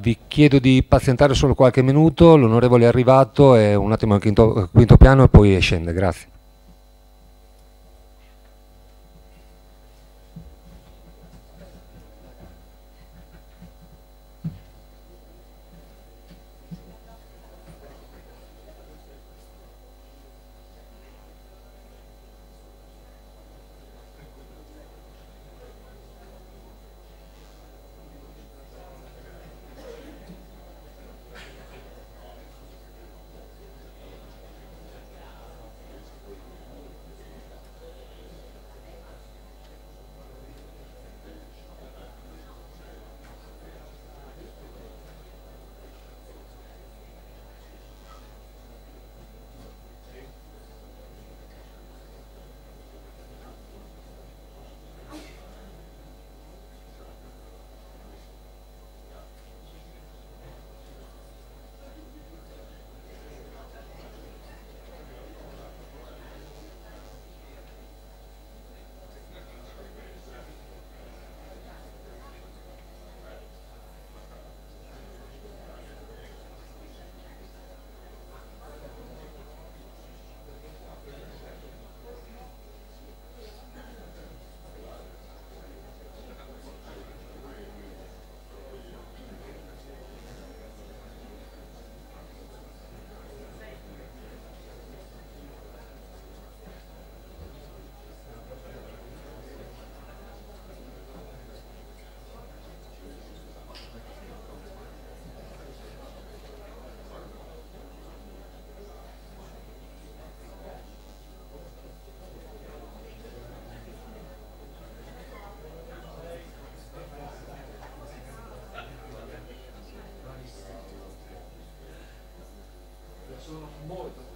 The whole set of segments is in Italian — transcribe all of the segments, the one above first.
Vi chiedo di pazientare solo qualche minuto, l'onorevole è arrivato, è un attimo al quinto, quinto piano e poi scende, grazie. その思いと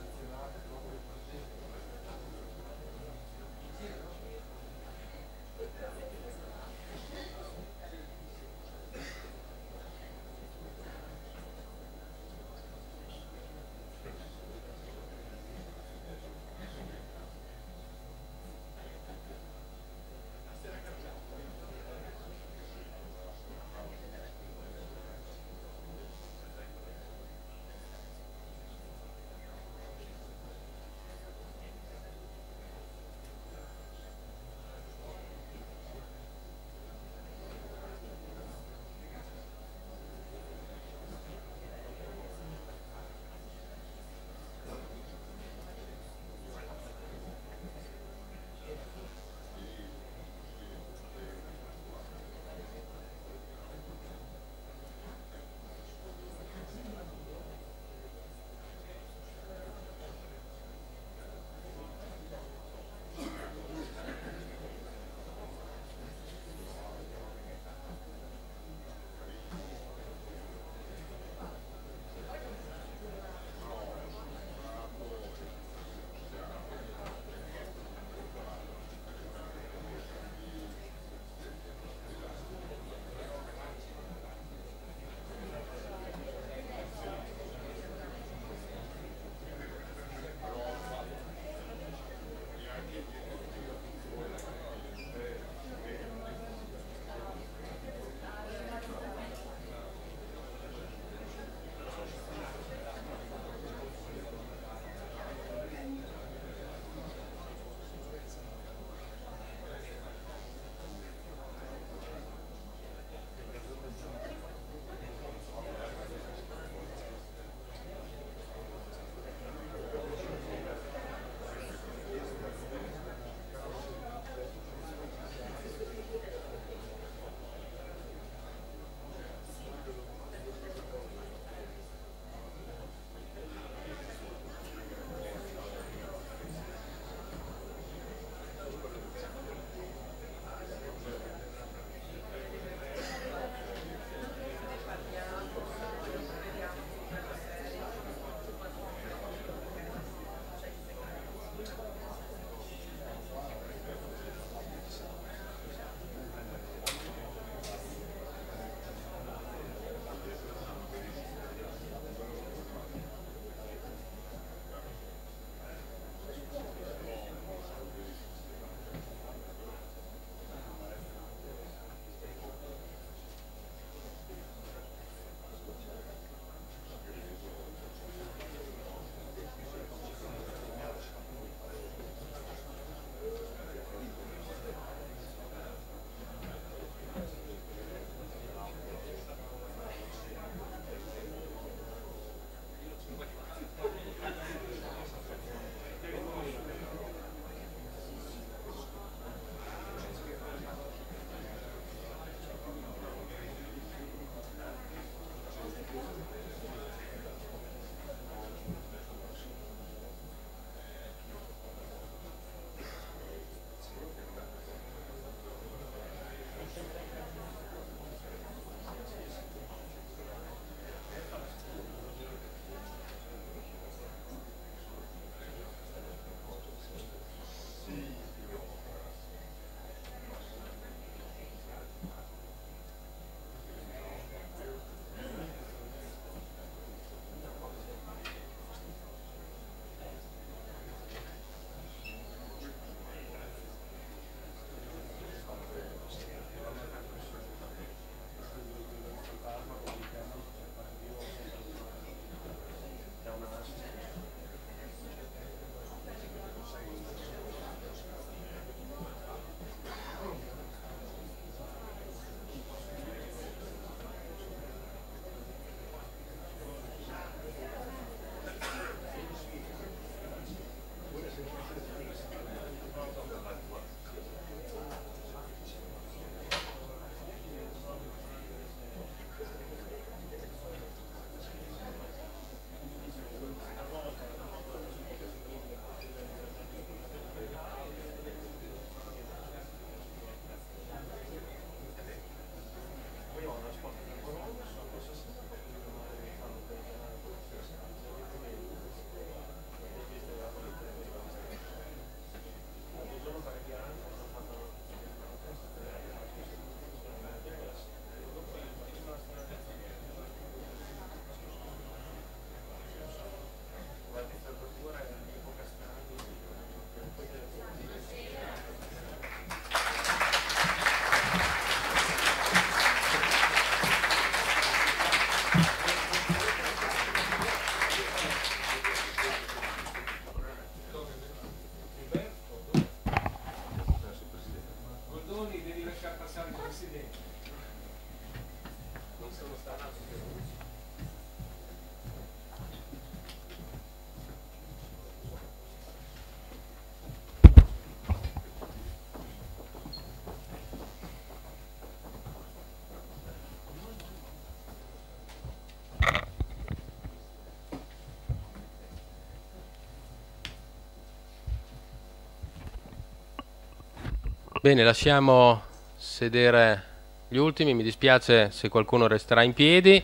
Bene, lasciamo sedere gli ultimi, mi dispiace se qualcuno resterà in piedi.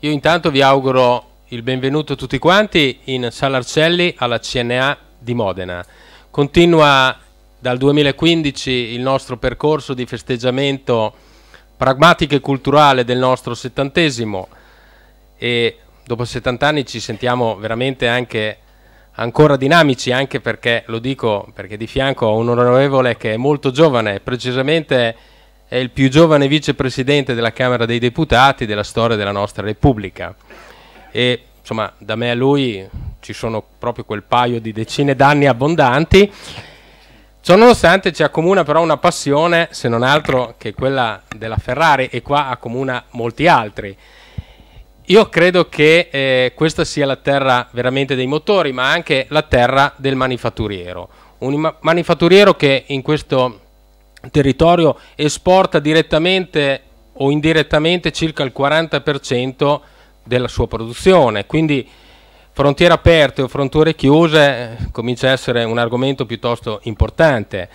Io intanto vi auguro il benvenuto a tutti quanti in Sala Arcelli alla CNA di Modena. Continua dal 2015 il nostro percorso di festeggiamento pragmatico e culturale del nostro settantesimo e dopo 70 anni ci sentiamo veramente anche ancora dinamici anche perché, lo dico perché di fianco ho un onorevole che è molto giovane, precisamente è il più giovane vicepresidente della Camera dei Deputati della storia della nostra Repubblica e insomma da me a lui ci sono proprio quel paio di decine d'anni abbondanti Ciononostante ci accomuna però una passione, se non altro che quella della Ferrari, e qua accomuna molti altri. Io credo che eh, questa sia la terra veramente dei motori, ma anche la terra del manifatturiero. Un ma manifatturiero che in questo territorio esporta direttamente o indirettamente circa il 40% della sua produzione, quindi frontiere aperte o frontiere chiuse eh, comincia a essere un argomento piuttosto importante.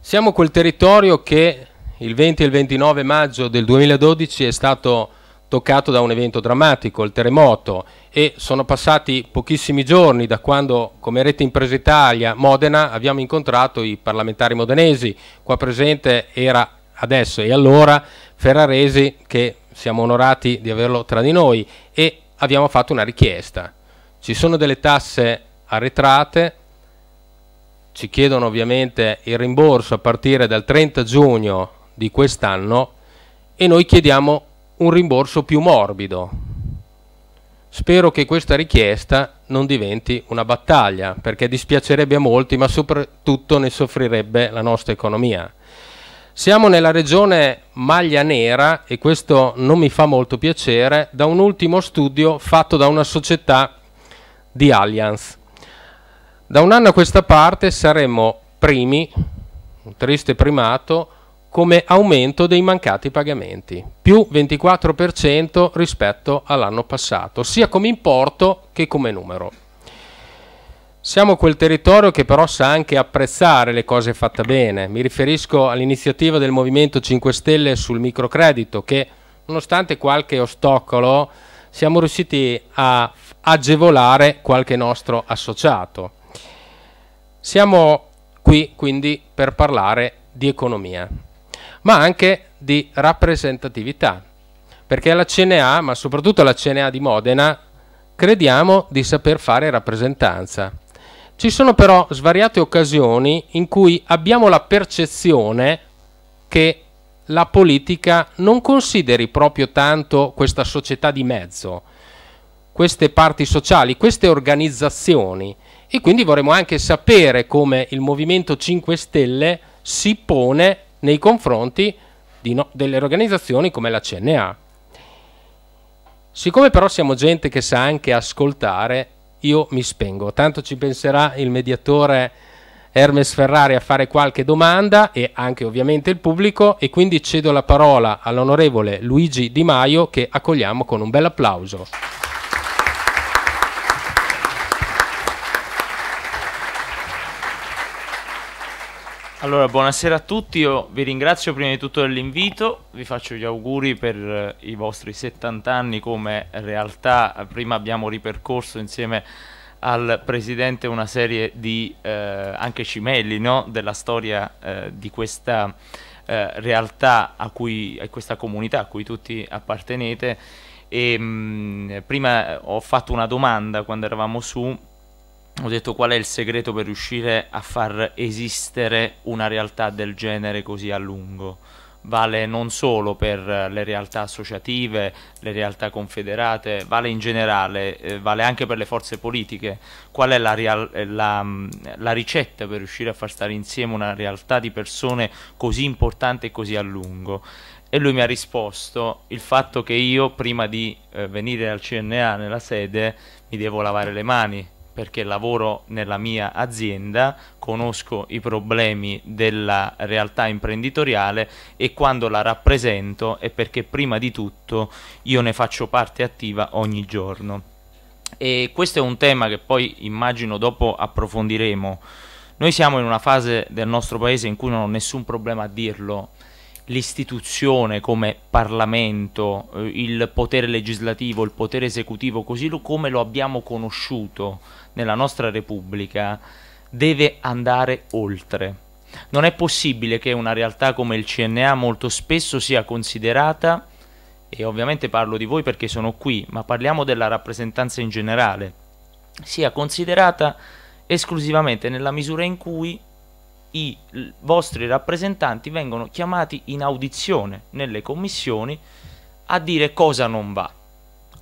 Siamo quel territorio che il 20 e il 29 maggio del 2012 è stato toccato da un evento drammatico, il terremoto, e sono passati pochissimi giorni da quando come Rete Impresa Italia Modena abbiamo incontrato i parlamentari modenesi, qua presente era adesso e allora Ferraresi che siamo onorati di averlo tra di noi e abbiamo fatto una richiesta. Ci sono delle tasse arretrate, ci chiedono ovviamente il rimborso a partire dal 30 giugno di quest'anno e noi chiediamo un rimborso più morbido. Spero che questa richiesta non diventi una battaglia, perché dispiacerebbe a molti, ma soprattutto ne soffrirebbe la nostra economia. Siamo nella regione maglia nera, e questo non mi fa molto piacere, da un ultimo studio fatto da una società di Allianz. Da un anno a questa parte saremmo primi, un triste primato, come aumento dei mancati pagamenti, più 24% rispetto all'anno passato, sia come importo che come numero. Siamo quel territorio che però sa anche apprezzare le cose fatte bene. Mi riferisco all'iniziativa del Movimento 5 Stelle sul microcredito che, nonostante qualche ostacolo, siamo riusciti a agevolare qualche nostro associato. Siamo qui quindi per parlare di economia ma anche di rappresentatività, perché la CNA, ma soprattutto la CNA di Modena, crediamo di saper fare rappresentanza. Ci sono però svariate occasioni in cui abbiamo la percezione che la politica non consideri proprio tanto questa società di mezzo, queste parti sociali, queste organizzazioni e quindi vorremmo anche sapere come il Movimento 5 Stelle si pone nei confronti no, delle organizzazioni come la CNA. Siccome però siamo gente che sa anche ascoltare, io mi spengo, tanto ci penserà il mediatore Hermes Ferrari a fare qualche domanda e anche ovviamente il pubblico e quindi cedo la parola all'onorevole Luigi Di Maio che accogliamo con un bel applauso. Allora, buonasera a tutti, io vi ringrazio prima di tutto dell'invito, vi faccio gli auguri per eh, i vostri 70 anni come realtà, prima abbiamo ripercorso insieme al Presidente una serie di eh, anche cimelli no? della storia eh, di questa eh, realtà, a, cui, a questa comunità a cui tutti appartenete e mh, mm, prima eh, ho fatto una domanda quando eravamo su ho detto qual è il segreto per riuscire a far esistere una realtà del genere così a lungo. Vale non solo per eh, le realtà associative, le realtà confederate, vale in generale, eh, vale anche per le forze politiche. Qual è la, eh, la, mm, la ricetta per riuscire a far stare insieme una realtà di persone così importante e così a lungo? e lui mi ha risposto il fatto che io prima di venire al CNA nella sede mi devo lavare le mani perché lavoro nella mia azienda, conosco i problemi della realtà imprenditoriale e quando la rappresento è perché prima di tutto io ne faccio parte attiva ogni giorno. E questo è un tema che poi immagino dopo approfondiremo. Noi siamo in una fase del nostro paese in cui non ho nessun problema a dirlo, l'istituzione come Parlamento, eh, il potere legislativo, il potere esecutivo, così come lo abbiamo conosciuto nella nostra Repubblica deve andare oltre. Non è possibile che una realtà come il CNA molto spesso sia considerata, e ovviamente parlo di voi perché sono qui, ma parliamo della rappresentanza in generale, sia considerata esclusivamente nella misura in cui i vostri rappresentanti vengono chiamati in audizione nelle commissioni a dire cosa non va.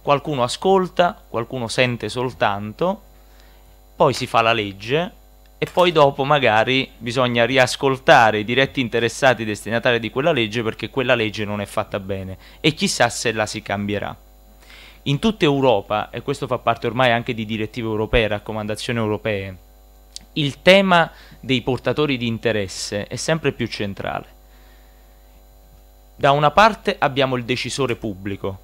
Qualcuno ascolta, qualcuno sente soltanto poi si fa la legge e poi dopo magari bisogna riascoltare i diretti interessati destinatari di quella legge perché quella legge non è fatta bene e chissà se la si cambierà. In tutta Europa, e questo fa parte ormai anche di direttive europee, raccomandazioni europee, il tema dei portatori di interesse è sempre più centrale. Da una parte abbiamo il decisore pubblico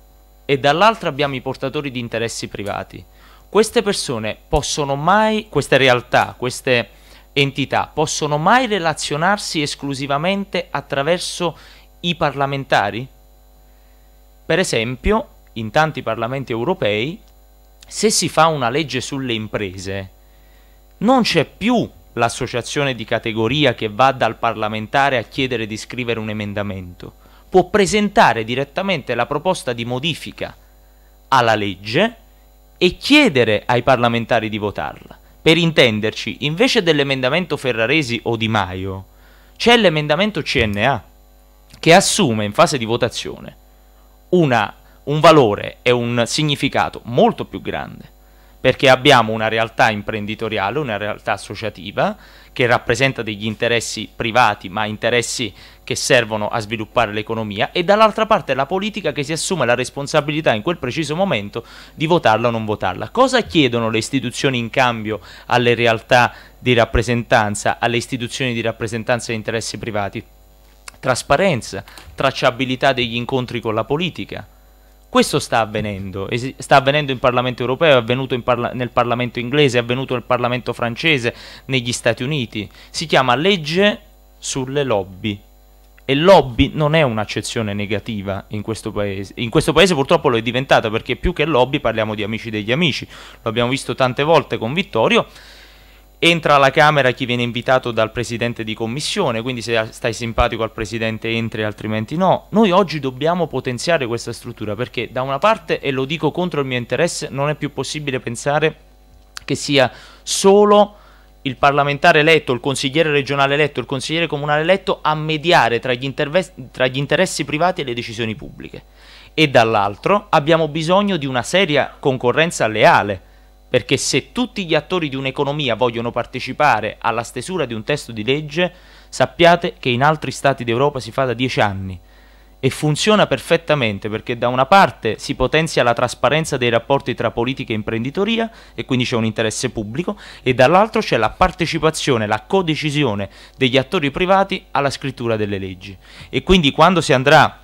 e dall'altra abbiamo i portatori di interessi privati queste persone possono mai, queste realtà, queste entità possono mai relazionarsi esclusivamente attraverso i parlamentari? Per esempio, in tanti parlamenti europei, se si fa una legge sulle imprese, non c'è più l'associazione di categoria che va dal parlamentare a chiedere di scrivere un emendamento, può presentare direttamente la proposta di modifica alla legge e chiedere ai parlamentari di votarla. Per intenderci, invece dell'emendamento Ferraresi o Di Maio, c'è l'emendamento CNA, che assume in fase di votazione una, un valore e un significato molto più grande, perché abbiamo una realtà imprenditoriale, una realtà associativa, che rappresenta degli interessi privati, ma interessi che servono a sviluppare l'economia e dall'altra parte la politica che si assume la responsabilità in quel preciso momento di votarla o non votarla. Cosa chiedono le istituzioni in cambio alle realtà di rappresentanza, alle istituzioni di rappresentanza di interessi privati? Trasparenza, tracciabilità degli incontri con la politica, questo sta avvenendo, sta avvenendo in Parlamento europeo, è avvenuto parla nel Parlamento inglese, è avvenuto nel Parlamento francese, negli Stati Uniti. Si chiama legge sulle lobby. E lobby non è un'accezione negativa in questo paese. In questo paese purtroppo lo è diventata perché più che lobby parliamo di amici degli amici. Lo abbiamo visto tante volte con Vittorio. Entra alla Camera chi viene invitato dal presidente di commissione, quindi se stai simpatico al presidente entri, altrimenti no. Noi oggi dobbiamo potenziare questa struttura perché da una parte, e lo dico contro il mio interesse, non è più possibile pensare che sia solo il parlamentare eletto, il consigliere regionale eletto, il consigliere comunale eletto a mediare tra gli, tra gli interessi privati e le decisioni pubbliche. E dall'altro abbiamo bisogno di una seria concorrenza leale, perché se tutti gli attori di un'economia vogliono partecipare alla stesura di un testo di legge, sappiate che in altri stati d'Europa si fa da dieci anni e funziona perfettamente perché da una parte si potenzia la trasparenza dei rapporti tra politica e imprenditoria e quindi c'è un interesse pubblico e dall'altro c'è la partecipazione, la codecisione degli attori privati alla scrittura delle leggi e quindi quando si andrà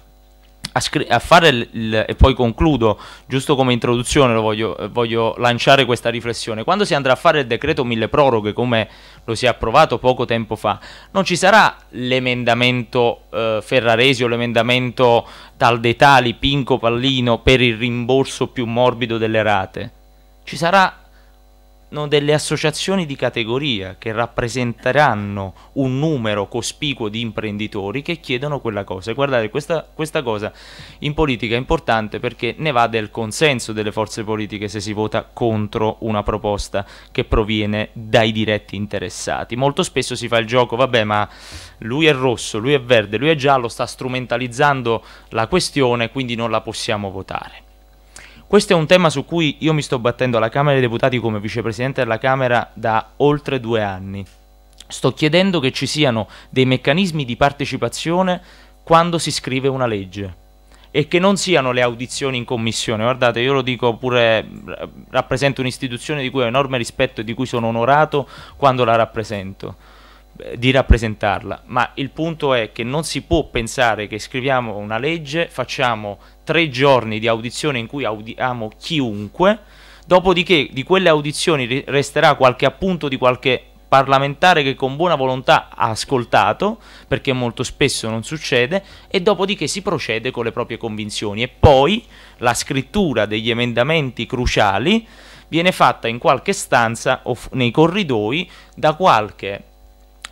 a, scri- a fare il, il, e poi concludo, giusto come introduzione, voglio, voglio, lanciare questa riflessione. Quando si andrà a fare il decreto mille proroghe, come lo si è approvato poco tempo fa, non ci sarà l'emendamento eh, Ferraresi o l'emendamento tal dei tali, Pinco, Pallino per il rimborso più morbido delle rate. Ci sarà sono delle associazioni di categoria che rappresenteranno un numero cospicuo di imprenditori che chiedono quella cosa. guardate, questa, questa cosa in politica è importante perché ne va del consenso delle forze politiche se si vota contro una proposta che proviene dai diretti interessati. Molto spesso si fa il gioco, vabbè, ma lui è rosso, lui è verde, lui è giallo, sta strumentalizzando la questione, quindi non la possiamo votare. Questo è un tema su cui io mi sto battendo alla Camera dei Deputati come vicepresidente della Camera da oltre due anni. Sto chiedendo che ci siano dei meccanismi di partecipazione quando si scrive una legge e che non siano le audizioni in commissione. Guardate, io lo dico pure, rappresento un'istituzione di cui ho enorme rispetto e di cui sono onorato quando la rappresento di rappresentarla, ma il punto è che non si può pensare che scriviamo una legge, facciamo tre giorni di audizione in cui audiamo chiunque, dopodiché di quelle audizioni resterà qualche appunto di qualche parlamentare che con buona volontà ha ascoltato, perché molto spesso non succede, e dopodiché si procede con le proprie convinzioni e poi la scrittura degli emendamenti cruciali viene fatta in qualche stanza o nei corridoi da qualche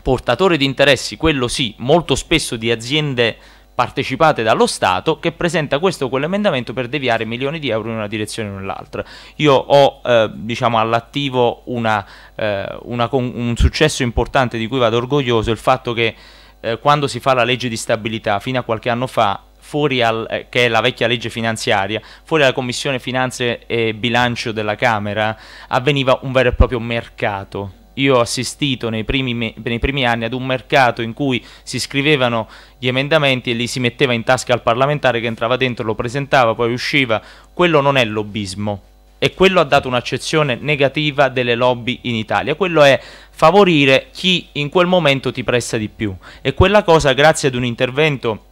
portatore di interessi, quello sì, molto spesso di aziende partecipate dallo Stato che presenta questo o quell'emendamento per deviare milioni di euro in una direzione o nell'altra. Io ho eh, diciamo all'attivo una, eh, una un successo importante di cui vado orgoglioso, il fatto che eh, quando si fa la legge di stabilità fino a qualche anno fa fuori al, eh, che è la vecchia legge finanziaria, fuori dalla Commissione Finanze e Bilancio della Camera, avveniva un vero e proprio mercato io ho assistito nei primi, nei primi, anni ad un mercato in cui si scrivevano gli emendamenti e li si metteva in tasca al parlamentare che entrava dentro, lo presentava, poi usciva. Quello non è lobbismo. E quello ha dato un'accezione negativa delle lobby in Italia. Quello è favorire chi in quel momento ti presta di più. E quella cosa, grazie ad un intervento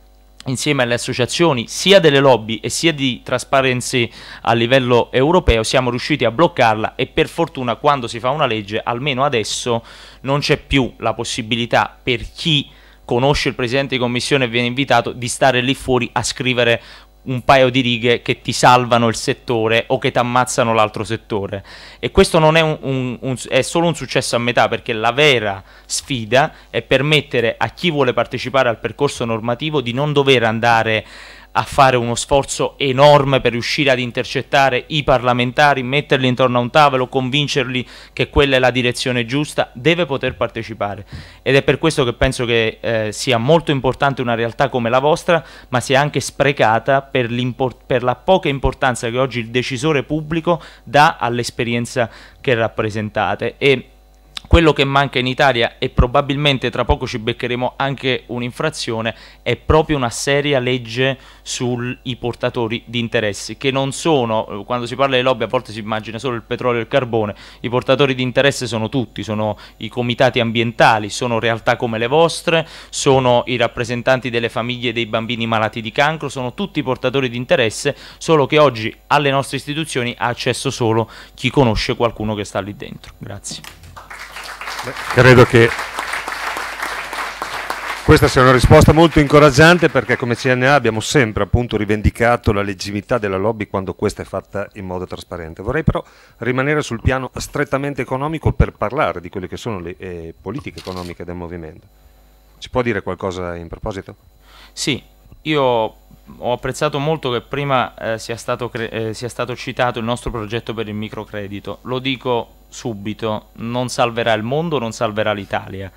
insieme alle associazioni sia delle lobby e sia di Transparency a livello europeo siamo riusciti a bloccarla e per fortuna quando si fa una legge, almeno adesso, non c'è più la possibilità per chi conosce il presidente di commissione e viene invitato di stare lì fuori a scrivere un paio di righe che ti salvano il settore o che ti ammazzano l'altro settore. E questo non è, un, un, un, è solo un successo a metà, perché la vera sfida è permettere a chi vuole partecipare al percorso normativo di non dover andare a fare uno sforzo enorme per riuscire ad intercettare i parlamentari, metterli intorno a un tavolo, convincerli che quella è la direzione giusta, deve poter partecipare. Ed è per questo che penso che eh, sia molto importante una realtà come la vostra, ma sia anche sprecata per, per la poca importanza che oggi il decisore pubblico dà all'esperienza che rappresentate. E quello che manca in Italia e probabilmente tra poco ci beccheremo anche un'infrazione è proprio una seria legge sui portatori di interessi che non sono, eh, quando si parla di lobby a volte si immagina solo il petrolio e il carbone, i portatori di interesse sono tutti, sono i comitati ambientali, sono realtà come le vostre, sono i rappresentanti delle famiglie dei bambini malati di cancro, sono tutti portatori di interesse, solo che oggi alle nostre istituzioni ha accesso solo chi conosce qualcuno che sta lì dentro. Grazie. Credo che questa sia una risposta molto incoraggiante perché come CNA abbiamo sempre appunto, rivendicato la legittimità della lobby quando questa è fatta in modo trasparente. Vorrei però rimanere sul piano strettamente economico per parlare di quelle che sono le eh, politiche economiche del movimento. Ci può dire qualcosa in proposito? Sì, io ho apprezzato molto che prima eh, sia, stato eh, sia stato citato il nostro progetto per il microcredito. Lo dico subito, non salverà il mondo, non salverà l'Italia.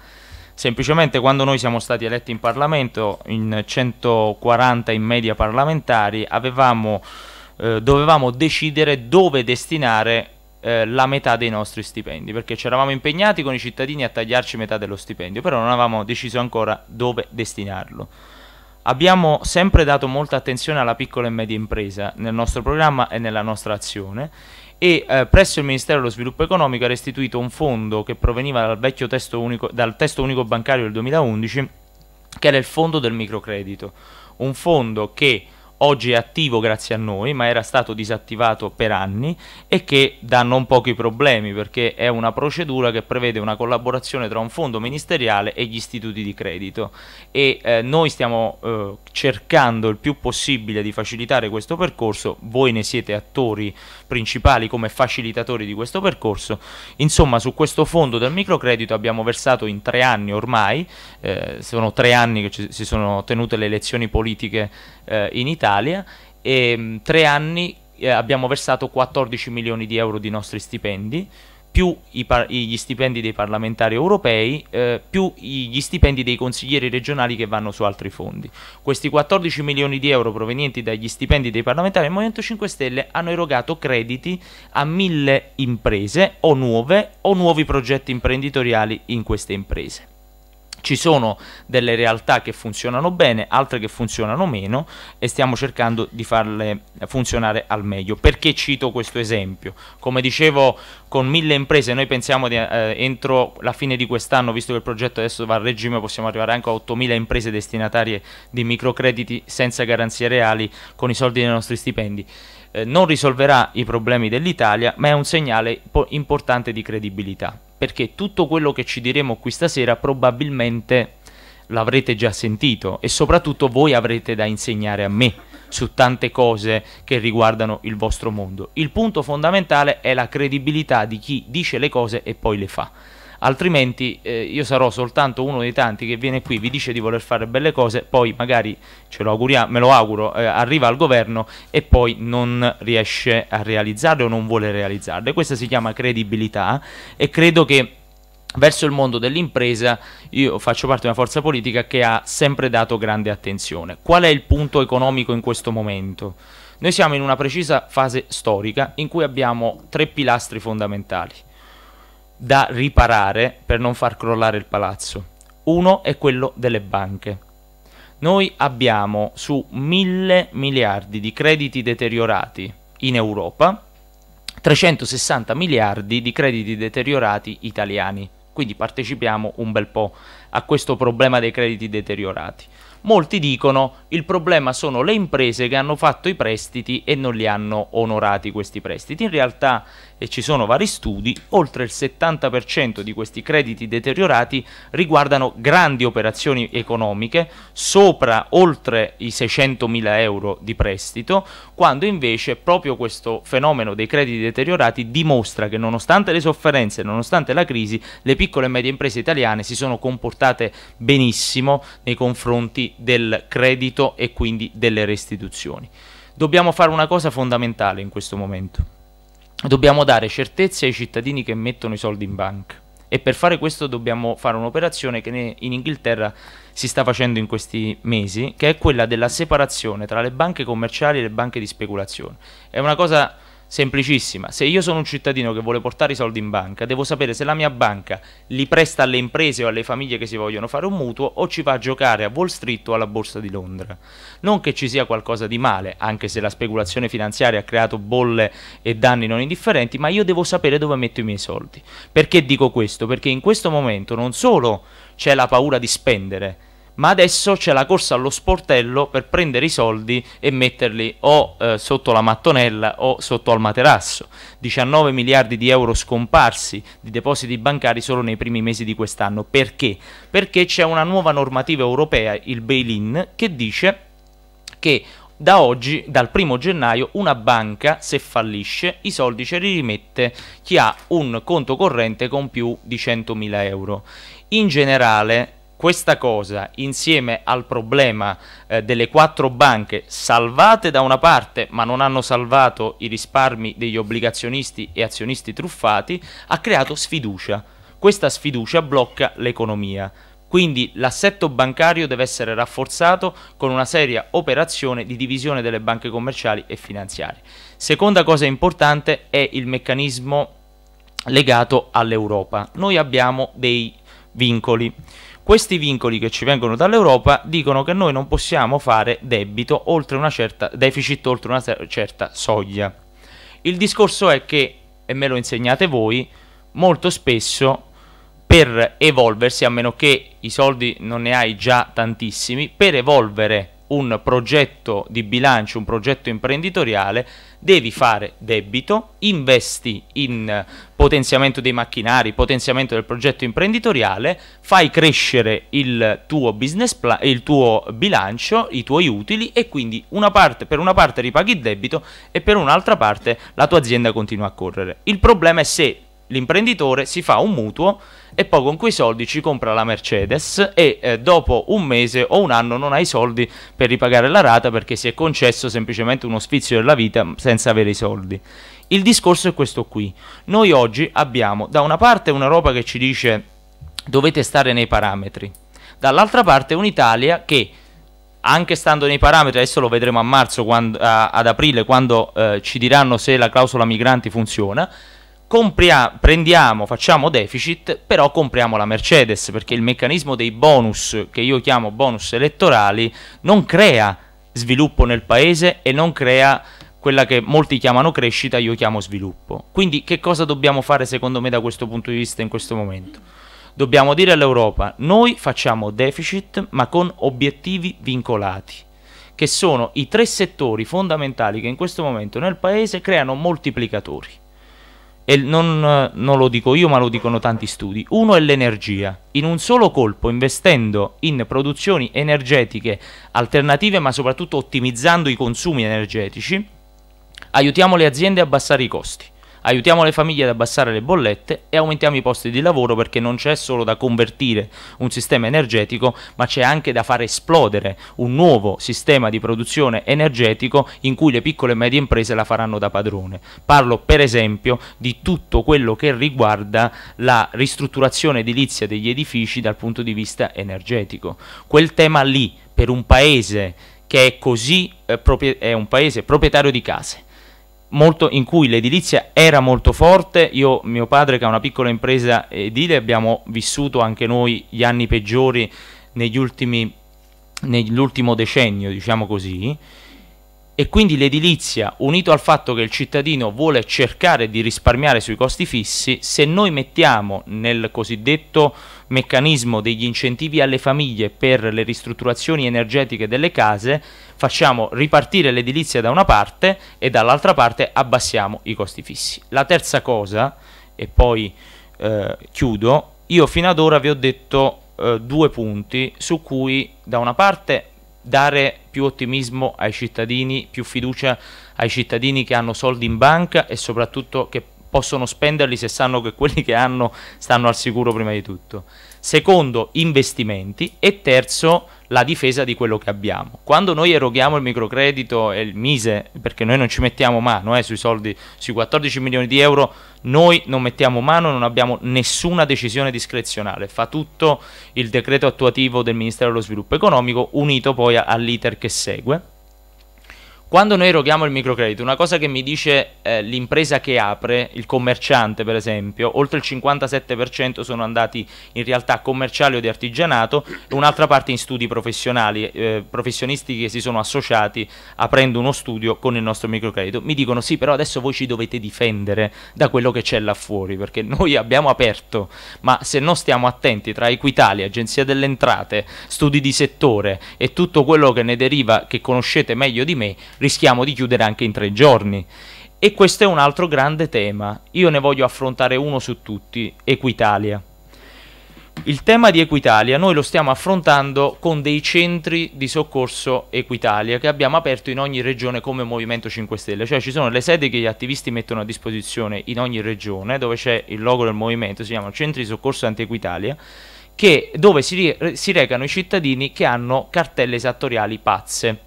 Semplicemente quando noi siamo stati eletti in Parlamento, in 140 in media parlamentari, avevamo, eh, dovevamo decidere dove destinare eh, la metà dei nostri stipendi, perché ci eravamo impegnati con i cittadini a tagliarci metà dello stipendio, però non avevamo deciso ancora dove destinarlo. Abbiamo sempre dato molta attenzione alla piccola e media impresa nel nostro programma e nella nostra azione e eh, presso il Ministero dello Sviluppo Economico ha restituito un fondo che proveniva dal vecchio testo unico, dal testo unico bancario del 2011, che era il fondo del microcredito, un fondo che oggi è attivo grazie a noi, ma era stato disattivato per anni e che dà non pochi problemi perché è una procedura che prevede una collaborazione tra un fondo ministeriale e gli istituti di credito e eh, noi stiamo eh, cercando il più possibile di facilitare questo percorso, voi ne siete attori principali come facilitatori di questo percorso, insomma su questo fondo del microcredito abbiamo versato in tre anni ormai, eh, sono tre anni che ci, si sono tenute le elezioni politiche eh, in Italia, Italia e ehm, tre anni eh, abbiamo versato 14 milioni di euro di nostri stipendi più par- gli stipendi dei parlamentari europei, eh, più gli stipendi dei consiglieri regionali che vanno su altri fondi. Questi 14 milioni di euro provenienti dagli stipendi dei parlamentari del Movimento 5 Stelle hanno erogato crediti a mille imprese o nuove o nuovi progetti imprenditoriali in queste imprese. Ci sono delle realtà che funzionano bene, altre che funzionano meno e stiamo cercando di farle funzionare al meglio. Perché cito questo esempio? Come dicevo, con mille imprese noi pensiamo di, eh, entro la fine di quest'anno, visto che il progetto adesso va a regime, possiamo arrivare anche a 8.000 imprese destinatarie di microcrediti senza garanzie reali con i soldi dei nostri stipendi. Eh, non risolverà i problemi dell'Italia, ma è un segnale importante di credibilità perché tutto quello che ci diremo qui stasera probabilmente l'avrete già sentito e soprattutto voi avrete da insegnare a me su tante cose che riguardano il vostro mondo. Il punto fondamentale è la credibilità di chi dice le cose e poi le fa altrimenti eh, io sarò soltanto uno dei tanti che viene qui, vi dice di voler fare belle cose, poi magari ce lo me lo auguro, eh, arriva al governo e poi non riesce a realizzarle o non vuole realizzarle. Questa si chiama credibilità e credo che verso il mondo dell'impresa io faccio parte di una forza politica che ha sempre dato grande attenzione. Qual è il punto economico in questo momento? Noi siamo in una precisa fase storica in cui abbiamo tre pilastri fondamentali da riparare per non far crollare il palazzo. Uno è quello delle banche. Noi abbiamo su mille miliardi di crediti deteriorati in Europa 360 miliardi di crediti deteriorati italiani. Quindi partecipiamo un bel po' a questo problema dei crediti deteriorati. Molti dicono il problema sono le imprese che hanno fatto i prestiti e non li hanno onorati questi prestiti. In realtà e ci sono vari studi, oltre il 70% di questi crediti deteriorati riguardano grandi operazioni economiche sopra oltre i 600.000 euro di prestito, quando invece proprio questo fenomeno dei crediti deteriorati dimostra che nonostante le sofferenze, nonostante la crisi, le piccole e medie imprese italiane si sono comportate benissimo nei confronti del credito e quindi delle restituzioni. Dobbiamo fare una cosa fondamentale in questo momento dobbiamo dare certezze ai cittadini che mettono i soldi in banca e per fare questo dobbiamo fare un'operazione che in Inghilterra si sta facendo in questi mesi, che è quella della separazione tra le banche commerciali e le banche di speculazione. È una cosa Semplicissima. Se io sono un cittadino che vuole portare i soldi in banca, devo sapere se la mia banca li presta alle imprese o alle famiglie che si vogliono fare un mutuo o ci va a giocare a Wall Street o alla Borsa di Londra. Non che ci sia qualcosa di male, anche se la speculazione finanziaria ha creato bolle e danni non indifferenti, ma io devo sapere dove metto i miei soldi. Perché dico questo? Perché in questo momento non solo c'è la paura di spendere, ma adesso c'è la corsa allo sportello per prendere i soldi e metterli o eh, sotto la mattonella o sotto al materasso. 19 miliardi di euro scomparsi di depositi bancari solo nei primi mesi di quest'anno. Perché? Perché c'è una nuova normativa europea, il bail-in, che dice che da oggi, dal primo gennaio, una banca, se fallisce, i soldi ce li rimette chi ha un conto corrente con più di 100.000 euro. In generale, questa cosa insieme al problema eh, delle quattro banche salvate da una parte ma non hanno salvato i risparmi degli obbligazionisti e azionisti truffati ha creato sfiducia. Questa sfiducia blocca l'economia. Quindi l'assetto bancario deve essere rafforzato con una seria operazione di divisione delle banche commerciali e finanziarie. Seconda cosa importante è il meccanismo legato all'Europa. Noi abbiamo dei vincoli. Questi vincoli che ci vengono dall'Europa dicono che noi non possiamo fare debito oltre una certa, deficit oltre una certa soglia. Il discorso è che, e me lo insegnate voi, molto spesso per evolversi, a meno che i soldi non ne hai già tantissimi, per evolvere un progetto di bilancio, un progetto imprenditoriale, devi fare debito, investi in eh, potenziamento dei macchinari, potenziamento del progetto imprenditoriale, fai crescere il tuo, plan, il tuo bilancio, i tuoi utili e quindi una parte, per una parte ripaghi il debito e per un'altra parte la tua azienda continua a correre. Il problema è se l'imprenditore si fa un mutuo e poi con quei soldi ci compra la Mercedes e eh, dopo un mese o un anno non ha i soldi per ripagare la rata perché si è concesso semplicemente uno sfizio della vita senza avere i soldi. Il discorso è questo qui. Noi oggi abbiamo da una parte un'Europa che ci dice dovete stare nei parametri, dall'altra parte un'Italia che anche stando nei parametri, adesso lo vedremo a marzo, quando, a, ad aprile, quando eh, ci diranno se la clausola migranti funziona, compria- prendiamo, facciamo deficit, però compriamo la Mercedes, perché il meccanismo dei bonus, che io chiamo bonus elettorali, non crea sviluppo nel paese e non crea quella che molti chiamano crescita, io chiamo sviluppo. Quindi che cosa dobbiamo fare secondo me da questo punto di vista in questo momento? Dobbiamo dire all'Europa, noi facciamo deficit ma con obiettivi vincolati, che sono i tre settori fondamentali che in questo momento nel Paese creano moltiplicatori e non, non, lo dico io ma lo dicono tanti studi, uno è l'energia. In un solo colpo, investendo in produzioni energetiche alternative ma soprattutto ottimizzando i consumi energetici, aiutiamo le aziende a abbassare i costi. Aiutiamo le famiglie ad abbassare le bollette e aumentiamo i posti di lavoro perché non c'è solo da convertire un sistema energetico, ma c'è anche da far esplodere un nuovo sistema di produzione energetico in cui le piccole e medie imprese la faranno da padrone. Parlo per esempio di tutto quello che riguarda la ristrutturazione edilizia degli edifici dal punto di vista energetico. Quel tema lì per un paese che è così eh, è un paese proprietario di case molto, in cui l'edilizia era molto forte. Io, mio padre, che ha una piccola impresa edile, abbiamo vissuto anche noi gli anni peggiori negli ultimi, nell'ultimo decennio, diciamo così e quindi l'edilizia, unito al fatto che il cittadino vuole cercare di risparmiare sui costi fissi, se noi mettiamo nel cosiddetto meccanismo degli incentivi alle famiglie per le ristrutturazioni energetiche delle case, facciamo ripartire l'edilizia da una parte e dall'altra parte abbassiamo i costi fissi. La terza cosa, e poi eh, chiudo, io fino ad ora vi ho detto eh, due punti su cui da una parte dare più ottimismo ai cittadini, più fiducia ai cittadini che hanno soldi in banca e soprattutto che possono spenderli se sanno che quelli che hanno stanno al sicuro prima di tutto. Secondo, investimenti e terzo, la difesa di quello che abbiamo. Quando noi eroghiamo il microcredito e il mise, perché noi non ci mettiamo mano eh, sui soldi, sui 14 milioni di euro, noi non mettiamo mano, non abbiamo nessuna decisione discrezionale, fa tutto il decreto attuativo del Ministero dello Sviluppo Economico unito poi all'iter che segue quando noi eroghiamo il microcredito, una cosa che mi dice eh, l'impresa che apre, il commerciante per esempio, oltre il 57% sono andati in realtà commerciali o di artigianato e un'altra parte in studi professionali, eh, professionisti che si sono associati aprendo uno studio con il nostro microcredito. Mi dicono sì, però adesso voi ci dovete difendere da quello che c'è là fuori, perché noi abbiamo aperto, ma se non stiamo attenti tra Equitalia, Agenzia delle Entrate, studi di settore e tutto quello che ne deriva, che conoscete meglio di me, rischiamo di chiudere anche in tre giorni. E questo è un altro grande tema. Io ne voglio affrontare uno su tutti, Equitalia. Il tema di Equitalia noi lo stiamo affrontando con dei centri di soccorso Equitalia che abbiamo aperto in ogni regione come Movimento 5 Stelle, cioè ci sono le sedi che gli attivisti mettono a disposizione in ogni regione dove c'è il logo del movimento, si chiamano centri di soccorso anti-Equitalia, dove si, re si recano i cittadini che hanno cartelle esattoriali pazze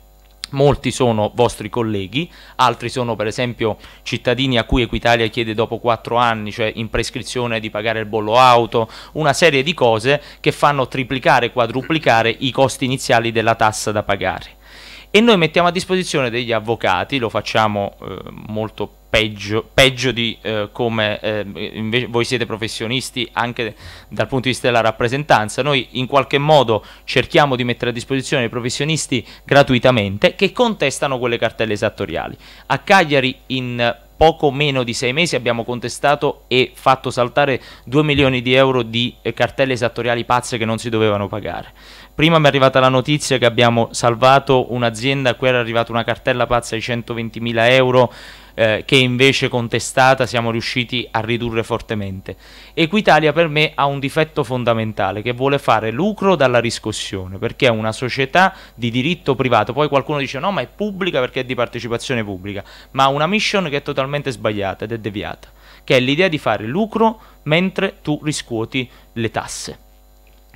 Molti sono vostri colleghi, altri sono per esempio cittadini a cui Equitalia chiede dopo quattro anni, cioè in prescrizione di pagare il bollo auto, una serie di cose che fanno triplicare, quadruplicare i costi iniziali della tassa da pagare. E noi mettiamo a disposizione degli avvocati, lo facciamo eh, molto più peggio, peggio di eh, come eh, voi siete professionisti anche dal punto di vista della rappresentanza. Noi in qualche modo cerchiamo di mettere a disposizione i professionisti gratuitamente che contestano quelle cartelle esattoriali. A Cagliari in poco meno di sei mesi abbiamo contestato e fatto saltare 2 milioni di euro di eh, cartelle esattoriali pazze che non si dovevano pagare. Prima mi è arrivata la notizia che abbiamo salvato un'azienda a cui era arrivata una cartella pazza di 120 mila euro eh, che invece contestata siamo riusciti a ridurre fortemente. Equitalia per me ha un difetto fondamentale che vuole fare lucro dalla riscossione, perché è una società di diritto privato. Poi qualcuno dice no, ma è pubblica perché è di partecipazione pubblica, ma ha una mission che è totalmente sbagliata ed è deviata, che è l'idea di fare lucro mentre tu riscuoti le tasse.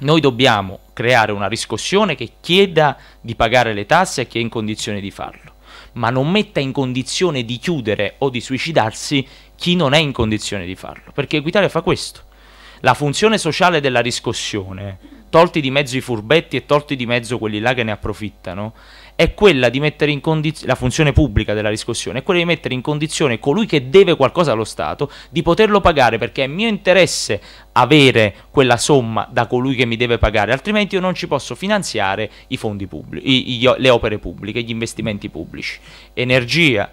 Noi dobbiamo creare una riscossione che chieda di pagare le tasse e che è in condizione di farlo ma non metta in condizione di chiudere o di suicidarsi chi non è in condizione di farlo, perché Equitalia fa questo. La funzione sociale della riscossione, tolti di mezzo i furbetti e tolti di mezzo quelli là che ne approfittano, è quella di mettere in condizione, la funzione pubblica della riscossione, è quella di mettere in condizione colui che deve qualcosa allo Stato di poterlo pagare perché è mio interesse avere quella somma da colui che mi deve pagare, altrimenti io non ci posso finanziare i fondi pubblici, le opere pubbliche, gli investimenti pubblici. Energia,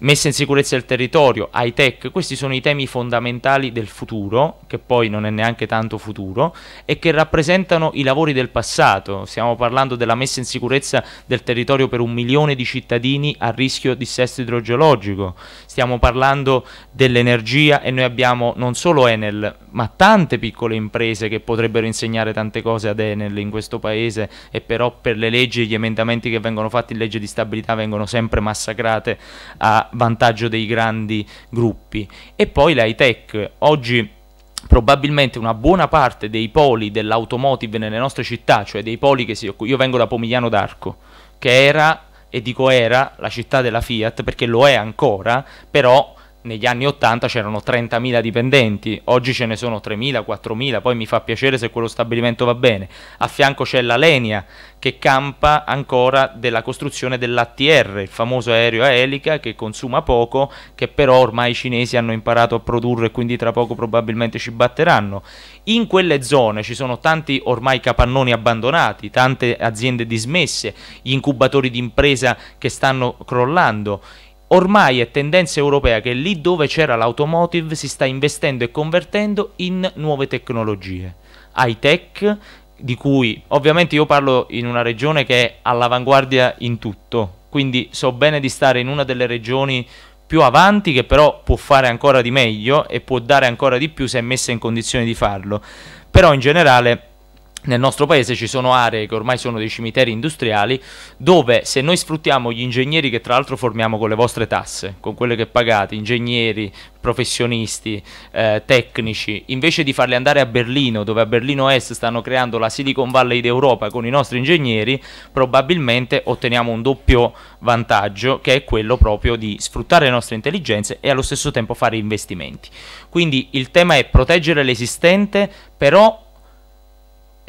messa in sicurezza del territorio, high tech, questi sono i temi fondamentali del futuro, che poi non è neanche tanto futuro, e che rappresentano i lavori del passato. Stiamo parlando della messa in sicurezza del territorio per un milione di cittadini a rischio di dissesto idrogeologico, stiamo parlando dell'energia e noi abbiamo non solo Enel, ma tante piccole imprese che potrebbero insegnare tante cose ad Enel in questo paese e però per le leggi e gli emendamenti che vengono fatti in legge di stabilità vengono sempre massacrate a vantaggio dei grandi gruppi. E poi l'high tech, oggi probabilmente una buona parte dei poli dell'automotive nelle nostre città, cioè dei poli che si occupano, io vengo da Pomigliano d'Arco, che era e dico era la città della Fiat perché lo è ancora, però negli anni 80 c'erano 30.000 dipendenti, oggi ce ne sono 3.000, 4.000, poi mi fa piacere se quello stabilimento va bene. A fianco c'è la Lenia che campa ancora della costruzione dell'ATR, il famoso aereo a elica che consuma poco, che però ormai i cinesi hanno imparato a produrre e quindi tra poco probabilmente ci batteranno. In quelle zone ci sono tanti ormai capannoni abbandonati, tante aziende dismesse, gli incubatori di impresa che stanno crollando Ormai è tendenza europea che lì dove c'era l'automotive si sta investendo e convertendo in nuove tecnologie. High tech, di cui ovviamente io parlo in una regione che è all'avanguardia in tutto, quindi so bene di stare in una delle regioni più avanti che però può fare ancora di meglio e può dare ancora di più se è messa in condizione di farlo. Però in generale nel nostro paese ci sono aree che ormai sono dei cimiteri industriali dove se noi sfruttiamo gli ingegneri che tra l'altro formiamo con le vostre tasse, con quelle che pagate, ingegneri, professionisti, eh, tecnici, invece di farli andare a Berlino, dove a Berlino Est stanno creando la Silicon Valley d'Europa con i nostri ingegneri, probabilmente otteniamo un doppio vantaggio che è quello proprio di sfruttare le nostre intelligenze e allo stesso tempo fare investimenti. Quindi il tema è proteggere l'esistente, però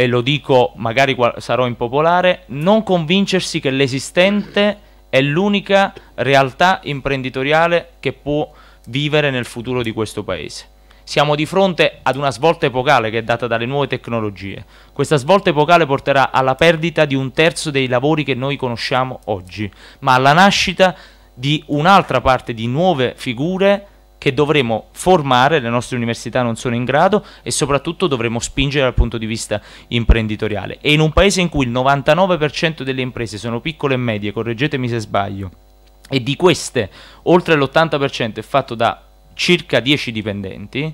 e lo dico magari sarò impopolare, non convincersi che l'esistente è l'unica realtà imprenditoriale che può vivere nel futuro di questo paese. Siamo di fronte ad una svolta epocale che è data dalle nuove tecnologie. Questa svolta epocale porterà alla perdita di un terzo dei lavori che noi conosciamo oggi, ma alla nascita di un'altra parte di nuove figure che dovremo formare, le nostre università non sono in grado e soprattutto dovremo spingere dal punto di vista imprenditoriale. E in un paese in cui il 99% delle imprese sono piccole e medie, correggetemi se sbaglio, e di queste oltre l'80% è fatto da circa 10 dipendenti,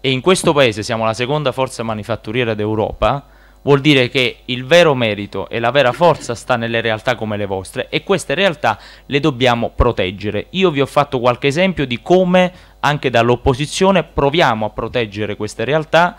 e in questo paese siamo la seconda forza manifatturiera d'Europa, vuol dire che il vero merito e la vera forza sta nelle realtà come le vostre e queste realtà le dobbiamo proteggere. Io vi ho fatto qualche esempio di come anche dall'opposizione proviamo a proteggere queste realtà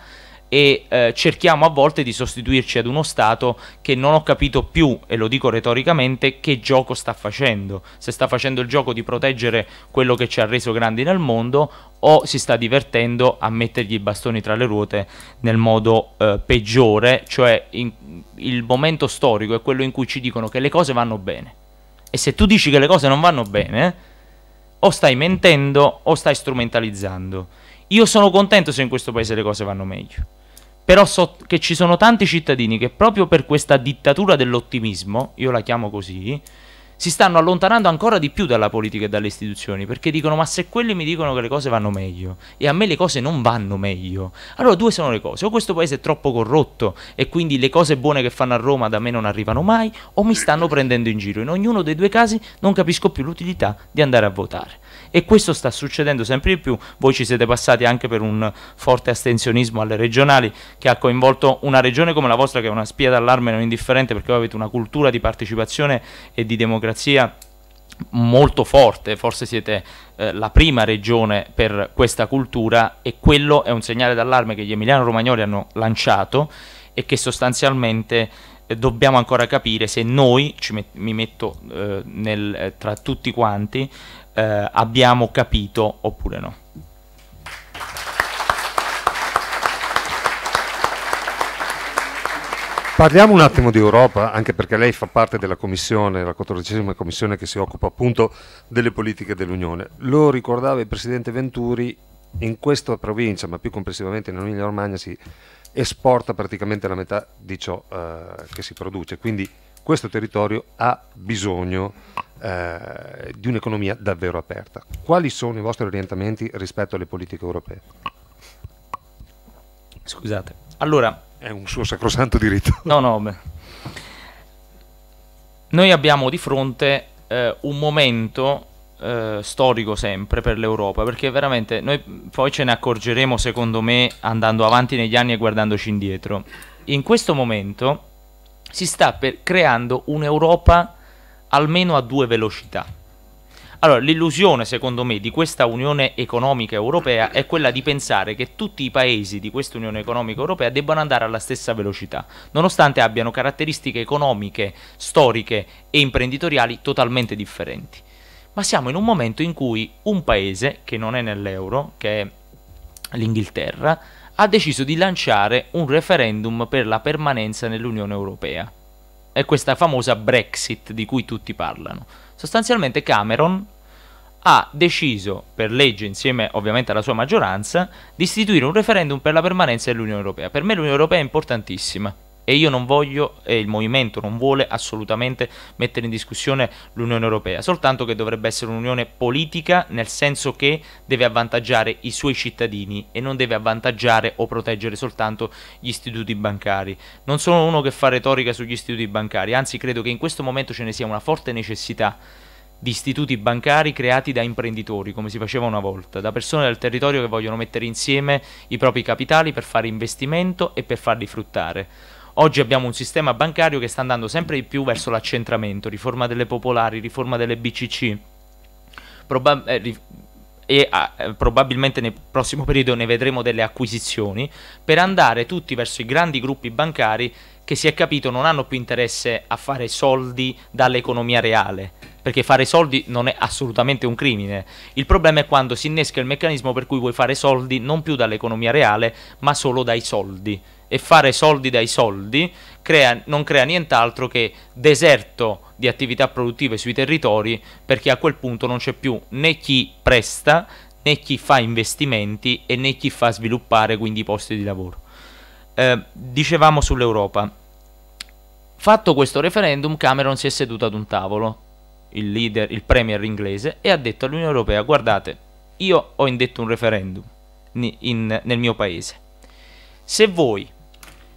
e eh, cerchiamo a volte di sostituirci ad uno Stato che non ho capito più, e lo dico retoricamente, che gioco sta facendo. Se sta facendo il gioco di proteggere quello che ci ha reso grandi nel mondo o si sta divertendo a mettergli i bastoni tra le ruote nel modo eh, peggiore, cioè in, il momento storico è quello in cui ci dicono che le cose vanno bene. E se tu dici che le cose non vanno bene, o stai mentendo o stai strumentalizzando. Io sono contento se in questo paese le cose vanno meglio però so che ci sono tanti cittadini che proprio per questa dittatura dell'ottimismo, io la chiamo così, si stanno allontanando ancora di più dalla politica e dalle istituzioni perché dicono ma se quelli mi dicono che le cose vanno meglio e a me le cose non vanno meglio allora due sono le cose o questo paese è troppo corrotto e quindi le cose buone che fanno a Roma da me non arrivano mai o mi stanno prendendo in giro in ognuno dei due casi non capisco più l'utilità di andare a votare e questo sta succedendo sempre di più. Voi ci siete passati anche per un forte astensionismo alle regionali che ha coinvolto una regione come la vostra che è una spia d'allarme non indifferente perché voi avete una cultura di partecipazione e di democrazia molto forte, forse siete eh, la prima regione per questa cultura e quello è un segnale d'allarme che gli emiliano romagnoli hanno lanciato e che sostanzialmente eh, dobbiamo ancora capire se noi, met mi metto eh, nel, eh, tra tutti quanti, eh, abbiamo capito oppure no. Parliamo un attimo di Europa, anche perché lei fa parte della commissione, la quattordicesima commissione che si occupa appunto delle politiche dell'Unione. Lo ricordava il Presidente Venturi, in questa provincia, ma più complessivamente in Emilia Romagna, si esporta praticamente la metà di ciò eh, che si produce. Quindi questo territorio ha bisogno eh, di un'economia davvero aperta. Quali sono i vostri orientamenti rispetto alle politiche europee? Scusate, allora... È un suo sacrosanto diritto. No, no, beh. Noi abbiamo di fronte eh, un momento eh, storico sempre per l'Europa, perché veramente noi poi ce ne accorgeremo, secondo me, andando avanti negli anni e guardandoci indietro. In questo momento si sta creando un'Europa almeno a due velocità. Allora, l'illusione, secondo me, di questa Unione Economica Europea è quella di pensare che tutti i paesi di questa Unione Economica Europea debbano andare alla stessa velocità, nonostante abbiano caratteristiche economiche, storiche e imprenditoriali totalmente differenti. Ma siamo in un momento in cui un paese, che non è nell'euro, che è l'Inghilterra, ha deciso di lanciare un referendum per la permanenza nell'Unione Europea. È questa famosa Brexit di cui tutti parlano. Sostanzialmente Cameron ha deciso, per legge, insieme ovviamente alla sua maggioranza, di istituire un referendum per la permanenza dell'Unione Europea. Per me l'Unione Europea è importantissima, e io non voglio e il movimento non vuole assolutamente mettere in discussione l'Unione Europea, soltanto che dovrebbe essere un'unione politica nel senso che deve avvantaggiare i suoi cittadini e non deve avvantaggiare o proteggere soltanto gli istituti bancari. Non sono uno che fa retorica sugli istituti bancari, anzi credo che in questo momento ce ne sia una forte necessità di istituti bancari creati da imprenditori, come si faceva una volta, da persone del territorio che vogliono mettere insieme i propri capitali per fare investimento e per farli fruttare. Oggi abbiamo un sistema bancario che sta andando sempre di più verso l'accentramento, riforma delle popolari, riforma delle BCC. Proba- eh, ri- e ah, eh, probabilmente nel prossimo periodo ne vedremo delle acquisizioni, per andare tutti verso i grandi gruppi bancari che si è capito non hanno più interesse a fare soldi dall'economia reale, perché fare soldi non è assolutamente un crimine. Il problema è quando si innesca il meccanismo per cui vuoi fare soldi non più dall'economia reale, ma solo dai soldi e fare soldi dai soldi crea, non crea nient'altro che deserto di attività produttive sui territori perché a quel punto non c'è più né chi presta né chi fa investimenti e né chi fa sviluppare quindi i posti di lavoro. Eh, dicevamo sull'Europa, fatto questo referendum Cameron si è seduto ad un tavolo, il leader, il premier inglese, e ha detto all'Unione Europea guardate, io ho indetto un referendum in, in, nel mio paese, se voi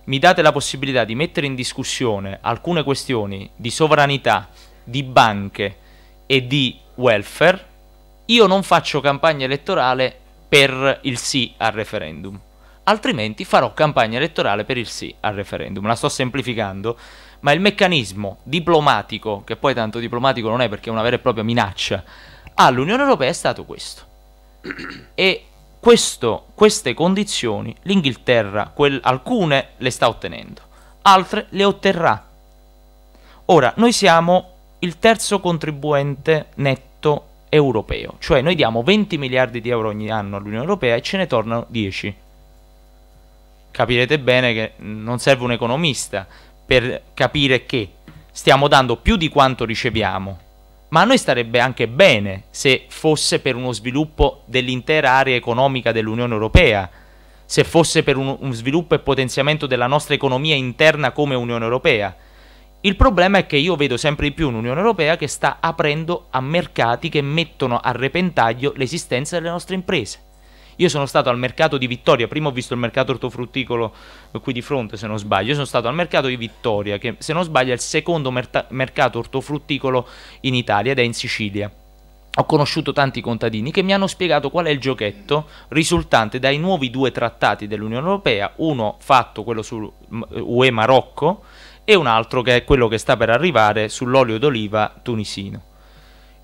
mi date la possibilità di mettere in discussione alcune questioni di sovranità, di banche e di welfare, io non faccio campagna elettorale per il sì al referendum. Altrimenti farò campagna elettorale per il sì al referendum. La sto semplificando, ma il meccanismo diplomatico, che poi tanto diplomatico non è perché è una vera e propria minaccia, all'Unione Europea è stato questo. E questo, queste condizioni l'Inghilterra, quel, alcune le sta ottenendo, altre le otterrà. Ora, noi siamo il terzo contribuente netto europeo, cioè noi diamo 20 miliardi di euro ogni anno all'Unione Europea e ce ne tornano 10. Capirete bene che non serve un economista per capire che stiamo dando più di quanto riceviamo ma a noi starebbe anche bene se fosse per uno sviluppo dell'intera area economica dell'Unione Europea, se fosse per un, un, sviluppo e potenziamento della nostra economia interna come Unione Europea. Il problema è che io vedo sempre di più un'Unione Europea che sta aprendo a mercati che mettono a repentaglio l'esistenza delle nostre imprese. Io sono stato al mercato di Vittoria, prima ho visto il mercato ortofrutticolo qui di fronte, se non sbaglio. Io sono stato al mercato di Vittoria, che se non sbaglio è il secondo merta- mercato ortofrutticolo in Italia ed è in Sicilia. Ho conosciuto tanti contadini che mi hanno spiegato qual è il giochetto risultante dai nuovi due trattati dell'Unione Europea, uno fatto quello su UE Marocco e un altro che è quello che sta per arrivare sull'olio d'oliva tunisino.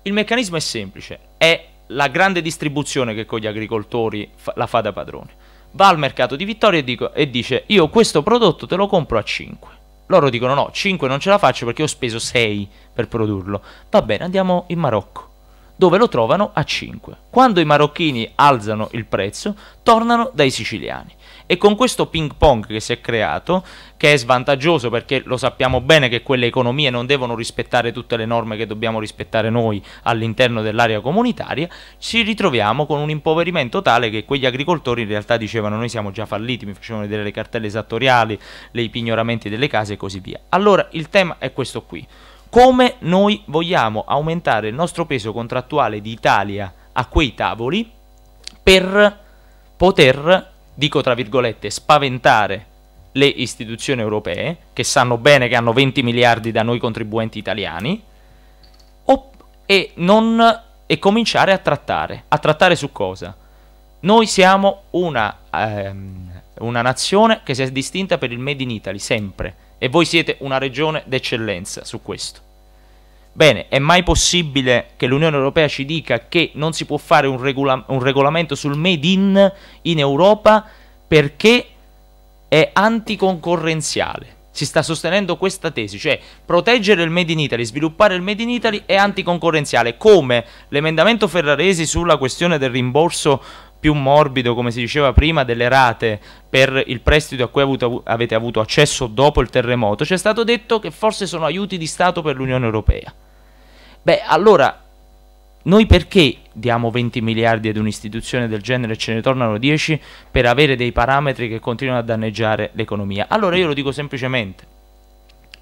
Il meccanismo è semplice, è la grande distribuzione che con gli agricoltori fa, la fa da padrone. Va al mercato di Vittoria e, dico, e dice io questo prodotto te lo compro a 5. Loro dicono no, 5 non ce la faccio perché ho speso 6 per produrlo. Va bene, andiamo in Marocco, dove lo trovano a 5. Quando i marocchini alzano il prezzo, tornano dai siciliani e con questo ping pong che si è creato, che è svantaggioso perché lo sappiamo bene che quelle economie non devono rispettare tutte le norme che dobbiamo rispettare noi all'interno dell'area comunitaria, ci ritroviamo con un impoverimento tale che quegli agricoltori in realtà dicevano noi siamo già falliti, mi facevano vedere le cartelle esattoriali, i pignoramenti delle case e così via. Allora il tema è questo qui. Come noi vogliamo aumentare il nostro peso contrattuale di Italia a quei tavoli per poter dico tra virgolette, spaventare le istituzioni europee, che sanno bene che hanno 20 miliardi da noi contribuenti italiani, e, non, e cominciare a trattare. A trattare su cosa? Noi siamo una, ehm, una nazione che si è distinta per il Made in Italy, sempre, e voi siete una regione d'eccellenza su questo. Bene, è mai possibile che l'Unione Europea ci dica che non si può fare un, regola un regolamento sul made in in Europa perché è anticoncorrenziale? si sta sostenendo questa tesi, cioè proteggere il Made in Italy, sviluppare il Made in Italy è anticoncorrenziale, come l'emendamento Ferraresi sulla questione del rimborso più morbido, come si diceva prima, delle rate per il prestito a cui avuto, avete avuto accesso dopo il terremoto, ci è stato detto che forse sono aiuti di Stato per l'Unione Europea. Beh, allora noi perché diamo 20 miliardi ad un'istituzione del genere e ce ne tornano 10 per avere dei parametri che continuano a danneggiare l'economia? Allora io lo dico semplicemente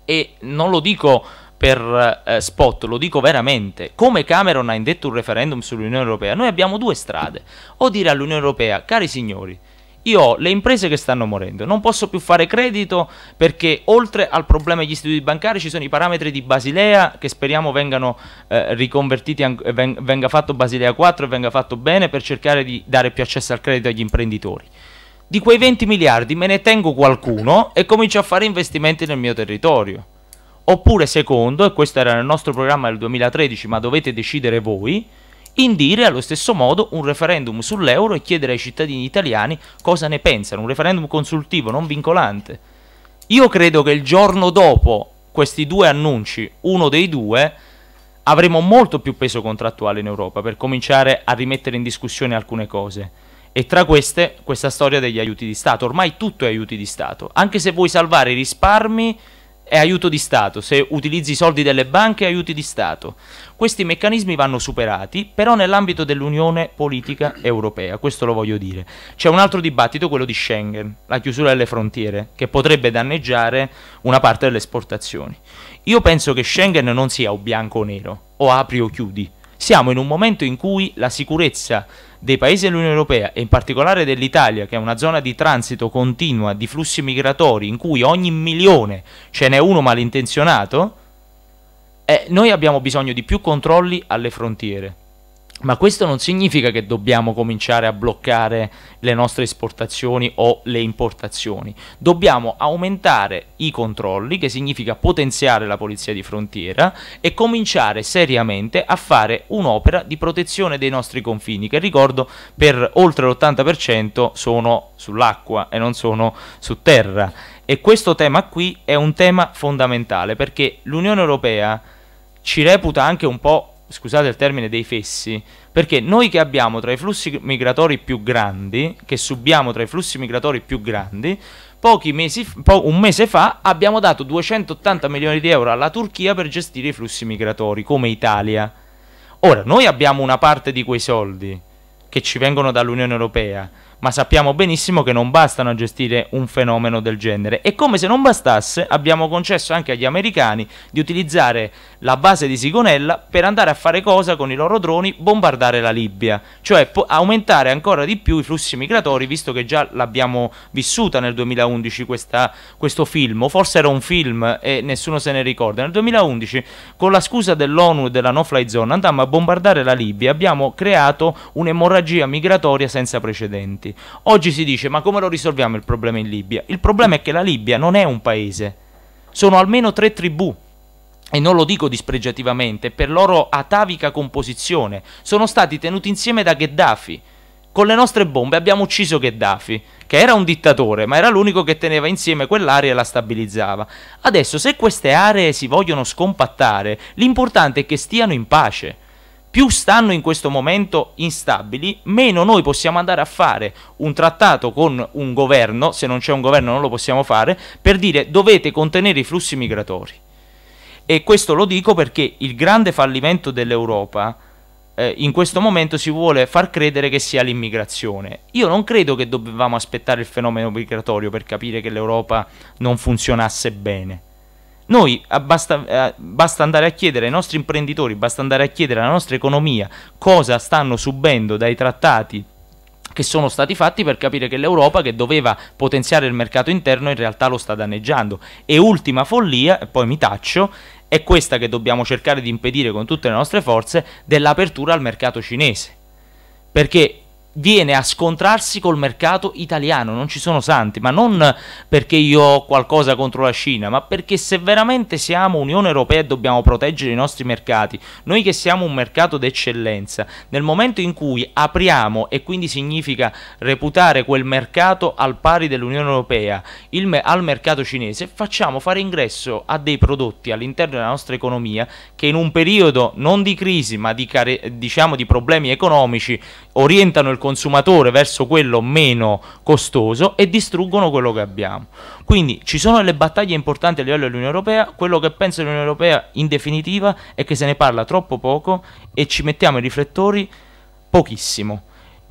e non lo dico per eh, spot, lo dico veramente, come Cameron ha indetto un referendum sull'Unione Europea, noi abbiamo due strade, o dire all'Unione Europea, cari signori, io ho le imprese che stanno morendo, non posso più fare credito perché oltre al problema degli istituti bancari ci sono i parametri di Basilea che speriamo vengano eh, riconvertiti, eh, veng venga fatto Basilea 4 e venga fatto bene per cercare di dare più accesso al credito agli imprenditori. Di quei 20 miliardi me ne tengo qualcuno e comincio a fare investimenti nel mio territorio. Oppure secondo, e questo era nel nostro programma del 2013 ma dovete decidere voi, indire allo stesso modo un referendum sull'euro e chiedere ai cittadini italiani cosa ne pensano, un referendum consultivo, non vincolante. Io credo che il giorno dopo questi due annunci, uno dei due, avremo molto più peso contrattuale in Europa per cominciare a rimettere in discussione alcune cose. E tra queste, questa storia degli aiuti di Stato. Ormai tutto è aiuti di Stato. Anche se vuoi salvare i risparmi è aiuto di Stato, se utilizzi i soldi delle banche è aiuto di Stato. Questi meccanismi vanno superati, però nell'ambito dell'Unione politica europea, questo lo voglio dire. C'è un altro dibattito, quello di Schengen, la chiusura delle frontiere, che potrebbe danneggiare una parte delle esportazioni. Io penso che Schengen non sia o bianco o nero, o apri o chiudi siamo in un momento in cui la sicurezza dei paesi dell'Unione Europea e in particolare dell'Italia, che è una zona di transito continua di flussi migratori in cui ogni milione ce n'è uno malintenzionato, eh, noi abbiamo bisogno di più controlli alle frontiere. Ma questo non significa che dobbiamo cominciare a bloccare le nostre esportazioni o le importazioni. Dobbiamo aumentare i controlli, che significa potenziare la polizia di frontiera, e cominciare seriamente a fare un'opera di protezione dei nostri confini, che ricordo per oltre l'80% sono sull'acqua e non sono su terra. E questo tema qui è un tema fondamentale perché l'Unione Europea ci reputa anche un po' scusate il termine, dei fessi, perché noi che abbiamo tra i flussi migratori più grandi, che subiamo tra i flussi migratori più grandi, pochi mesi, po- un mese fa abbiamo dato 280 milioni di euro alla Turchia per gestire i flussi migratori, come Italia. Ora, noi abbiamo una parte di quei soldi che ci vengono dall'Unione Europea, ma sappiamo benissimo che non bastano a gestire un fenomeno del genere. E come se non bastasse, abbiamo concesso anche agli americani di utilizzare la base di Sigonella per andare a fare cosa con i loro droni? Bombardare la Libia, cioè aumentare ancora di più i flussi migratori, visto che già l'abbiamo vissuta nel 2011 questa, questo film, o forse era un film e nessuno se ne ricorda. Nel 2011, con la scusa dell'ONU e della no-fly zone, andammo a bombardare la Libia, abbiamo creato un'emorragia migratoria senza precedenti. Oggi si dice ma come lo risolviamo il problema in Libia? Il problema è che la Libia non è un paese, sono almeno tre tribù e non lo dico dispregiativamente, per loro atavica composizione, sono stati tenuti insieme da Gheddafi. Con le nostre bombe abbiamo ucciso Gheddafi, che era un dittatore, ma era l'unico che teneva insieme quell'area e la stabilizzava. Adesso, se queste aree si vogliono scompattare, l'importante è che stiano in pace più stanno in questo momento instabili, meno noi possiamo andare a fare un trattato con un governo, se non c'è un governo non lo possiamo fare, per dire dovete contenere i flussi migratori. E questo lo dico perché il grande fallimento dell'Europa eh, in questo momento si vuole far credere che sia l'immigrazione. Io non credo che dovevamo aspettare il fenomeno migratorio per capire che l'Europa non funzionasse bene. Noi eh, basta, eh, basta, andare a chiedere ai nostri imprenditori, basta andare a chiedere alla nostra economia cosa stanno subendo dai trattati che sono stati fatti per capire che l'Europa che doveva potenziare il mercato interno in realtà lo sta danneggiando. E ultima follia, e poi mi taccio, è questa che dobbiamo cercare di impedire con tutte le nostre forze dell'apertura al mercato cinese. Perché viene a scontrarsi col mercato italiano, non ci sono santi, ma non perché io ho qualcosa contro la Cina, ma perché se veramente siamo Unione Europea e dobbiamo proteggere i nostri mercati, noi che siamo un mercato d'eccellenza, nel momento in cui apriamo e quindi significa reputare quel mercato al pari dell'Unione Europea me al mercato cinese, facciamo fare ingresso a dei prodotti all'interno della nostra economia che in un periodo non di crisi ma di diciamo di problemi economici orientano il consumatore verso quello meno costoso e distruggono quello che abbiamo. Quindi ci sono delle battaglie importanti a livello dell'Unione Europea, quello che penso l'Unione Europea in definitiva è che se ne parla troppo poco e ci mettiamo i riflettori pochissimo.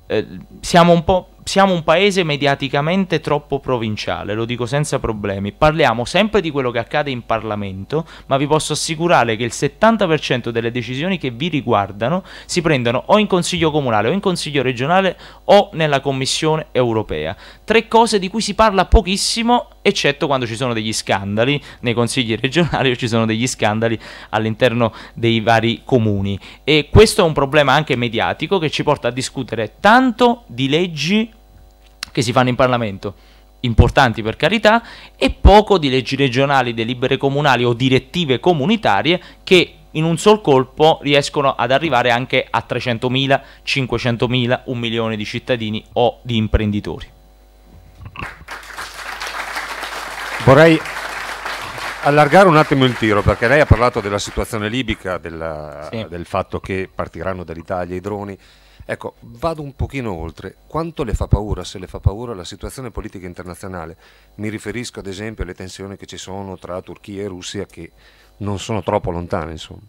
Eh, siamo un po' siamo un paese mediaticamente troppo provinciale, lo dico senza problemi. Parliamo sempre di quello che accade in Parlamento, ma vi posso assicurare che il 70% delle decisioni che vi riguardano si prendono o in Consiglio Comunale o in Consiglio Regionale o nella Commissione Europea. Tre cose di cui si parla pochissimo eccetto quando ci sono degli scandali nei consigli regionali o ci sono degli scandali all'interno dei vari comuni. E questo è un problema anche mediatico che ci porta a discutere tanto di leggi che si fanno in Parlamento importanti per carità, e poco di leggi regionali, delibere comunali o direttive comunitarie che in un sol colpo riescono ad arrivare anche a 300.000, 500.000, un milione di cittadini o di imprenditori. Vorrei allargare un attimo il tiro perché lei ha parlato della situazione libica, della, sì. del fatto che partiranno dall'Italia i droni. Ecco, vado un pochino oltre. Quanto le fa paura, se le fa paura, la situazione politica internazionale? Mi riferisco ad esempio alle tensioni che ci sono tra Turchia e Russia che non sono troppo lontane, insomma.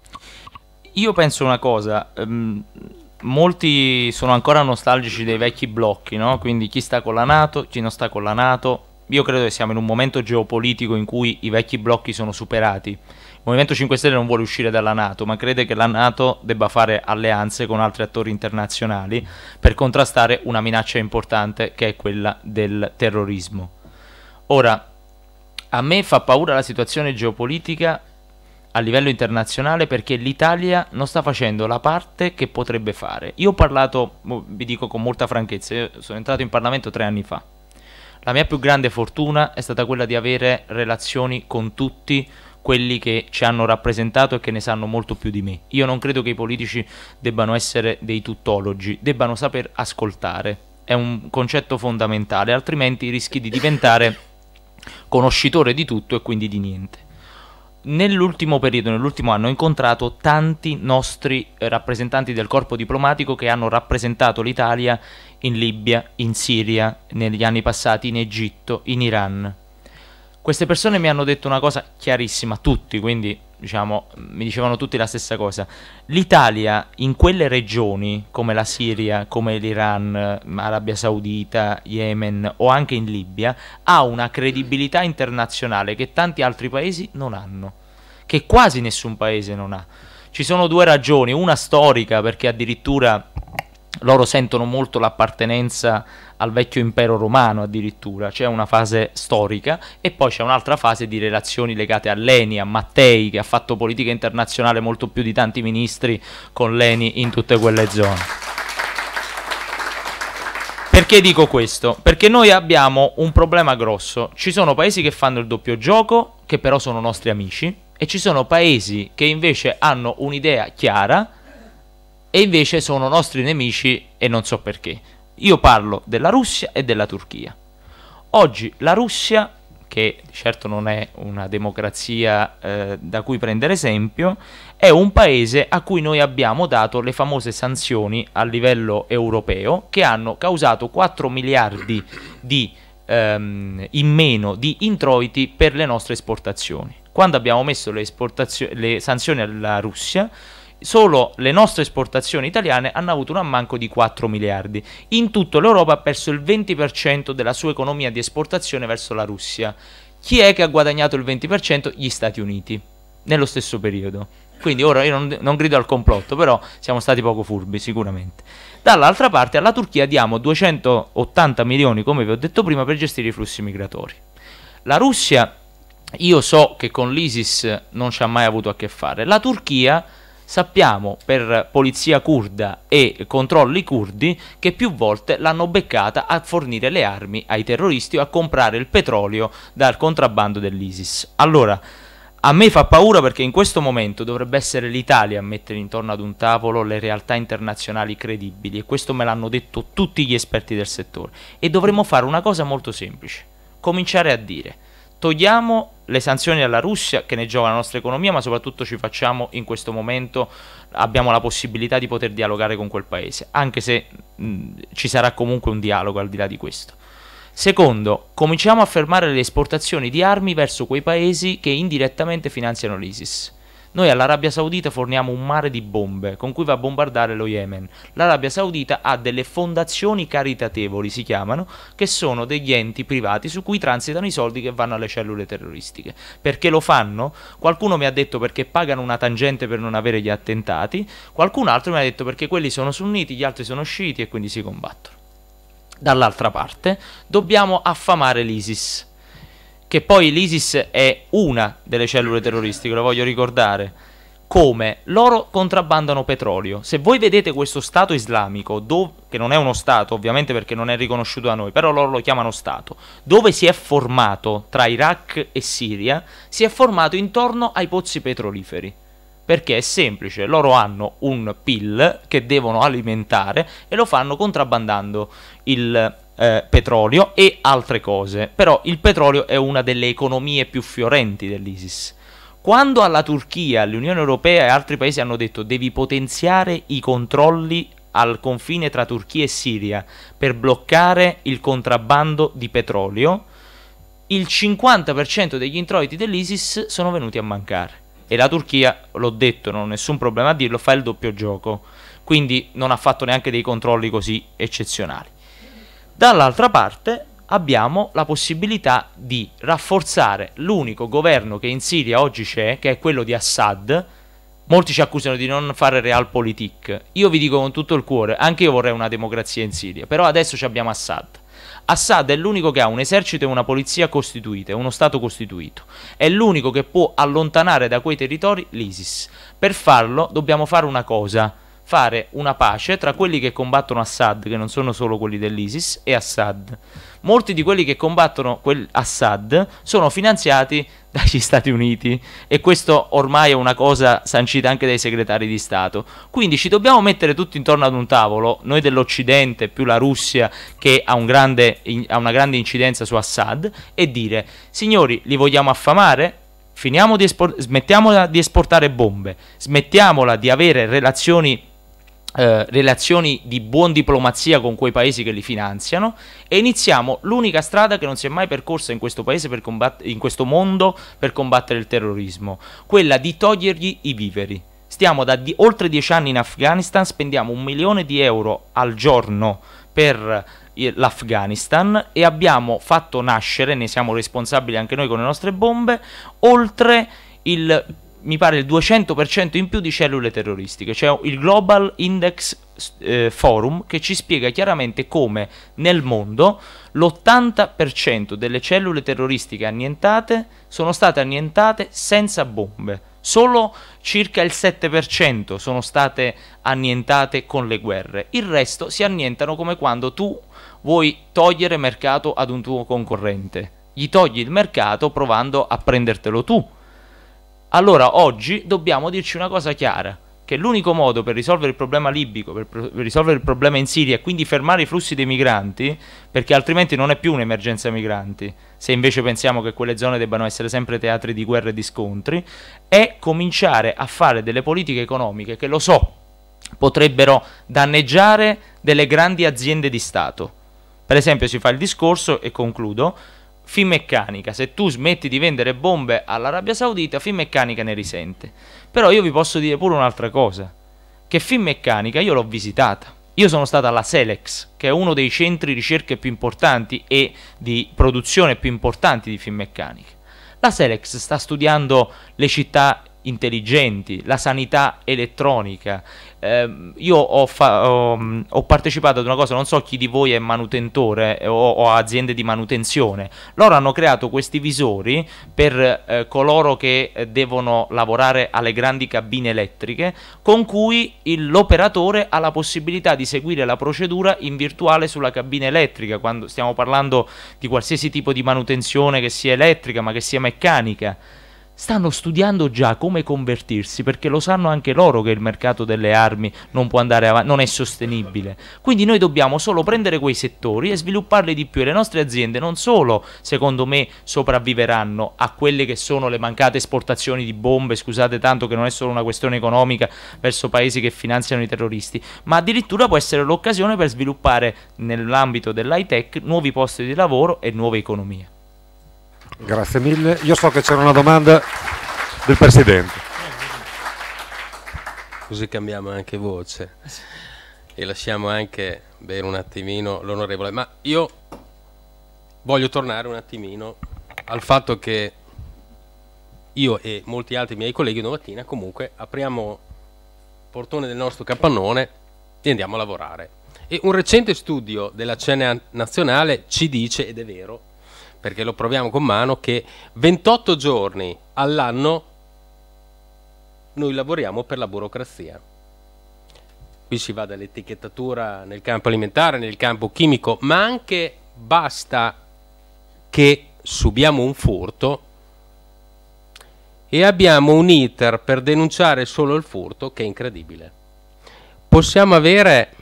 Io penso una cosa, um, molti sono ancora nostalgici dei vecchi blocchi, no? Quindi chi sta con la Nato, chi non sta con la Nato, io credo che siamo in un momento geopolitico in cui i vecchi blocchi sono superati. Il Movimento 5 Stelle non vuole uscire dalla Nato, ma crede che la Nato debba fare alleanze con altri attori internazionali per contrastare una minaccia importante che è quella del terrorismo. Ora, a me fa paura la situazione geopolitica a livello internazionale perché l'Italia non sta facendo la parte che potrebbe fare. Io ho parlato, vi dico con molta franchezza, sono entrato in Parlamento tre anni fa la mia più grande fortuna è stata quella di avere relazioni con tutti quelli che ci hanno rappresentato e che ne sanno molto più di me. Io non credo che i politici debbano essere dei tuttologi, debbano saper ascoltare. È un concetto fondamentale, altrimenti rischi di diventare conoscitore di tutto e quindi di niente nell'ultimo periodo, nell'ultimo anno, ho incontrato tanti nostri eh, rappresentanti del corpo diplomatico che hanno rappresentato l'Italia in Libia, in Siria, negli anni passati, in Egitto, in Iran. Queste persone mi hanno detto una cosa chiarissima, tutti, quindi diciamo, mi dicevano tutti la stessa cosa. L'Italia in quelle regioni, come la Siria, come l'Iran, Arabia Saudita, Yemen o anche in Libia, ha una credibilità internazionale che tanti altri paesi non hanno, che quasi nessun paese non ha. Ci sono due ragioni, una storica perché addirittura loro sentono molto l'appartenenza al vecchio impero romano addirittura, c'è una fase storica e poi c'è un'altra fase di relazioni legate a Leni, a Mattei che ha fatto politica internazionale molto più di tanti ministri con Leni in tutte quelle zone. Perché dico questo? Perché noi abbiamo un problema grosso. Ci sono paesi che fanno il doppio gioco, che però sono nostri amici, e ci sono paesi che invece hanno un'idea chiara e invece sono nostri nemici e non so perché. Io parlo della Russia e della Turchia. Oggi la Russia, che certo non è una democrazia eh, da cui prendere esempio, è un paese a cui noi abbiamo dato le famose sanzioni a livello europeo che hanno causato 4 miliardi di, ehm, in meno di introiti per le nostre esportazioni. Quando abbiamo messo le, le sanzioni alla Russia, solo le nostre esportazioni italiane hanno avuto un ammanco di 4 miliardi. In tutto l'Europa ha perso il 20% della sua economia di esportazione verso la Russia. Chi è che ha guadagnato il 20%? Gli Stati Uniti, nello stesso periodo. Quindi ora io non, non grido al complotto, però siamo stati poco furbi sicuramente. Dall'altra parte alla Turchia diamo 280 milioni, come vi ho detto prima, per gestire i flussi migratori. La Russia, io so che con l'ISIS non ci ha mai avuto a che fare. La Turchia Sappiamo per polizia curda e controlli curdi che più volte l'hanno beccata a fornire le armi ai terroristi o a comprare il petrolio dal contrabbando dell'ISIS. Allora, a me fa paura perché in questo momento dovrebbe essere l'Italia a mettere intorno ad un tavolo le realtà internazionali credibili e questo me l'hanno detto tutti gli esperti del settore e dovremmo fare una cosa molto semplice, cominciare a dire togliamo le sanzioni alla Russia che ne giova la nostra economia, ma soprattutto ci facciamo in questo momento, abbiamo la possibilità di poter dialogare con quel paese, anche se mh, ci sarà comunque un dialogo al di là di questo. Secondo, cominciamo a fermare le esportazioni di armi verso quei paesi che indirettamente finanziano l'ISIS. Noi all'Arabia Saudita forniamo un mare di bombe con cui va a bombardare lo Yemen. L'Arabia Saudita ha delle fondazioni caritatevoli, si chiamano, che sono degli enti privati su cui transitano i soldi che vanno alle cellule terroristiche. Perché lo fanno? Qualcuno mi ha detto perché pagano una tangente per non avere gli attentati, qualcun altro mi ha detto perché quelli sono sunniti, gli altri sono sciiti e quindi si combattono. Dall'altra parte dobbiamo affamare l'ISIS che poi l'ISIS è una delle cellule terroristiche, lo voglio ricordare, come loro contrabbandano petrolio. Se voi vedete questo Stato islamico, dove, che non è uno Stato ovviamente perché non è riconosciuto da noi, però loro lo chiamano Stato, dove si è formato tra Iraq e Siria, si è formato intorno ai pozzi petroliferi. Perché è semplice, loro hanno un PIL che devono alimentare e lo fanno contrabbandando il eh, petrolio e altre cose. Però il petrolio è una delle economie più fiorenti dell'ISIS. Quando alla Turchia, all'Unione Europea e altri paesi hanno detto devi potenziare i controlli al confine tra Turchia e Siria per bloccare il contrabbando di petrolio, il 50% degli introiti dell'ISIS sono venuti a mancare. E la Turchia, l'ho detto, non ho nessun problema a dirlo, fa il doppio gioco. Quindi non ha fatto neanche dei controlli così eccezionali. Dall'altra parte abbiamo la possibilità di rafforzare l'unico governo che in Siria oggi c'è, che è quello di Assad. Molti ci accusano di non fare realpolitik. Io vi dico con tutto il cuore, anche io vorrei una democrazia in Siria, però adesso abbiamo Assad. Assad è l'unico che ha un esercito e una polizia costituite, uno Stato costituito. È l'unico che può allontanare da quei territori l'ISIS. Per farlo dobbiamo fare una cosa, fare una pace tra quelli che combattono Assad, che non sono solo quelli dell'ISIS, e Assad. Molti di quelli che combattono quel Assad sono finanziati dagli Stati Uniti e questo ormai è una cosa sancita anche dai segretari di Stato. Quindi ci dobbiamo mettere tutti intorno ad un tavolo, noi dell'Occidente più la Russia che ha, un grande, ha una grande incidenza su Assad, e dire, signori, li vogliamo affamare? Di espor- smettiamola di esportare bombe, smettiamola di avere relazioni eh, relazioni di buon diplomazia con quei paesi che li finanziano e iniziamo l'unica strada che non si è mai percorsa in questo paese per combattere in questo mondo per combattere il terrorismo, quella di togliergli i viveri. Stiamo da di oltre dieci anni in Afghanistan, spendiamo un milione di euro al giorno per eh, l'Afghanistan e abbiamo fatto nascere, ne siamo responsabili anche noi con le nostre bombe, oltre il mi pare il 200% in più di cellule terroristiche, cioè il Global Index eh, Forum che ci spiega chiaramente come nel mondo l'80% delle cellule terroristiche annientate sono state annientate senza bombe, solo circa il 7% sono state annientate con le guerre, il resto si annientano come quando tu vuoi togliere mercato ad un tuo concorrente, gli togli il mercato provando a prendertelo tu allora oggi dobbiamo dirci una cosa chiara, che l'unico modo per risolvere il problema libico, per, per, risolvere il problema in Siria e quindi fermare i flussi dei migranti, perché altrimenti non è più un'emergenza migranti, se invece pensiamo che quelle zone debbano essere sempre teatri di guerra e di scontri, è cominciare a fare delle politiche economiche che lo so potrebbero danneggiare delle grandi aziende di Stato. Per esempio si fa il discorso, e concludo, Finmeccanica, se tu smetti di vendere bombe all'Arabia Saudita, Finmeccanica ne risente. Però io vi posso dire pure un'altra cosa, che Finmeccanica io l'ho visitata. Io sono stato alla Selex, che è uno dei centri ricerche più importanti e di produzione più importanti di Finmeccanica. La Selex sta studiando le città intelligenti, la sanità elettronica, eh, io ho, fa- ho, mm, ho, partecipato ad una cosa, non so chi di voi è manutentore eh, o, o aziende di manutenzione. Loro hanno creato questi visori per eh, coloro che eh, devono lavorare alle grandi cabine elettriche, con cui il, l'operatore ha la possibilità di seguire la procedura in virtuale sulla cabina elettrica, quando stiamo parlando di qualsiasi tipo di manutenzione che sia elettrica ma che sia meccanica stanno studiando già come convertirsi perché lo sanno anche loro che il mercato delle armi non può andare avanti, non è sostenibile. Quindi noi dobbiamo solo prendere quei settori e svilupparli di più e le nostre aziende non solo, secondo me, sopravviveranno a quelle che sono le mancate esportazioni di bombe, scusate tanto che non è solo una questione economica verso paesi che finanziano i terroristi, ma addirittura può essere l'occasione per sviluppare nell'ambito dell'high tech nuovi posti di lavoro e nuove economie. Grazie mille. Io so che c'era una domanda del Presidente. Così cambiamo anche voce e lasciamo anche bere un attimino l'onorevole. Ma io voglio tornare un attimino al fatto che io e molti altri miei colleghi domattina comunque apriamo il portone del nostro capannone e andiamo a lavorare. E un recente studio della CNA nazionale ci dice, ed è vero, perché lo proviamo con mano, che 28 giorni all'anno noi lavoriamo per la burocrazia. Qui si va dall'etichettatura nel campo alimentare, nel campo chimico, ma anche basta che subiamo un furto e abbiamo un iter per denunciare solo il furto che è incredibile. Possiamo avere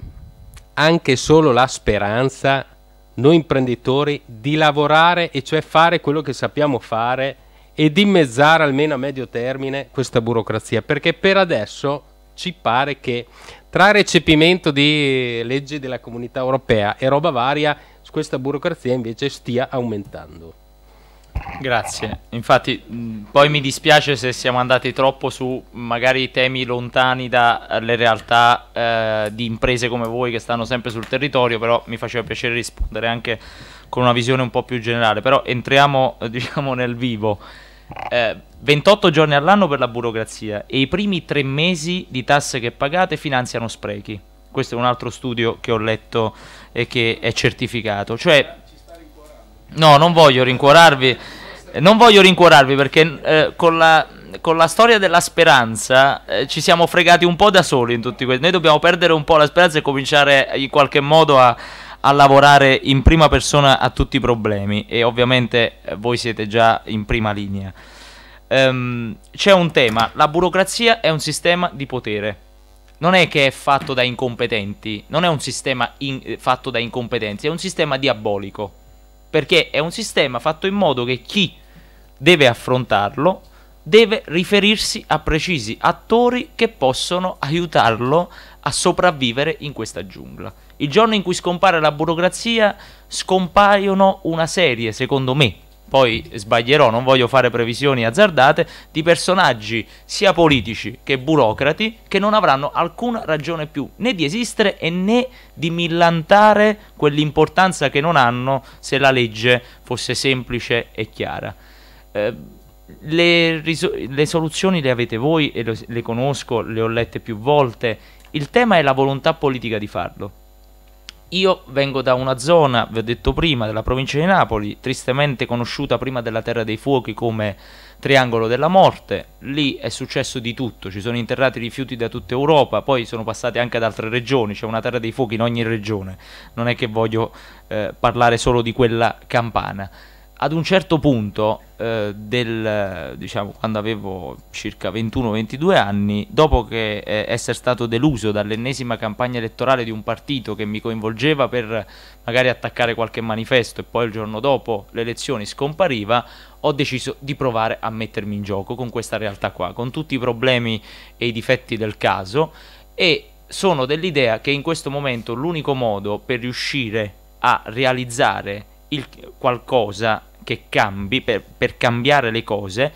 anche solo la speranza noi imprenditori di lavorare e cioè fare quello che sappiamo fare e dimezzare almeno a medio termine questa burocrazia perché per adesso ci pare che tra recepimento di leggi della comunità europea e roba varia questa burocrazia invece stia aumentando. Grazie, infatti poi mi dispiace se siamo andati troppo su magari temi lontani dalle realtà eh, di imprese come voi che stanno sempre sul territorio, però mi faceva piacere rispondere anche con una visione un po' più generale, però entriamo eh, diciamo nel vivo. Eh, 28 giorni all'anno per la burocrazia e i primi tre mesi di tasse che pagate finanziano sprechi. Questo è un altro studio che ho letto e che è certificato. Cioè No, non voglio rincuorarvi, non voglio rincuorarvi perché eh, con, la, con, la, storia della speranza eh, ci siamo fregati un po' da soli in tutti questi. Noi dobbiamo perdere un po' la speranza e cominciare in qualche modo a, a lavorare in prima persona a tutti i problemi e ovviamente eh, voi siete già in prima linea. Um, c'è un tema, la burocrazia è un sistema di potere non è che è fatto da incompetenti, non è un sistema in- eh, fatto da incompetenti, è un sistema diabolico perché è un sistema fatto in modo che chi deve affrontarlo deve riferirsi a precisi attori che possono aiutarlo a sopravvivere in questa giungla. Il giorno in cui scompare la burocrazia, scompaiono una serie, secondo me, poi sbaglierò, non voglio fare previsioni azzardate, di personaggi sia politici che burocrati che non avranno alcuna ragione più né di esistere e né di millantare quell'importanza che non hanno se la legge fosse semplice e chiara. Eh, le, riso- le, soluzioni le avete voi e le conosco, le ho lette più volte. Il tema è la volontà politica di farlo io vengo da una zona, vi ho detto prima, della provincia di Napoli, tristemente conosciuta prima della Terra dei Fuochi come Triangolo della Morte. Lì è successo di tutto, ci sono interrati rifiuti da tutta Europa, poi sono passati anche ad altre regioni, c'è una Terra dei Fuochi in ogni regione. Non è che voglio eh, parlare solo di quella campana ad un certo punto eh, del, diciamo, quando avevo circa 21-22 anni, dopo che eh, essere stato deluso dall'ennesima campagna elettorale di un partito che mi coinvolgeva per magari attaccare qualche manifesto e poi il giorno dopo le elezioni scompariva, ho deciso di provare a mettermi in gioco con questa realtà qua, con tutti i problemi e i difetti del caso e sono dell'idea che in questo momento l'unico modo per riuscire a realizzare il, qualcosa che cambi, per, per cambiare le cose,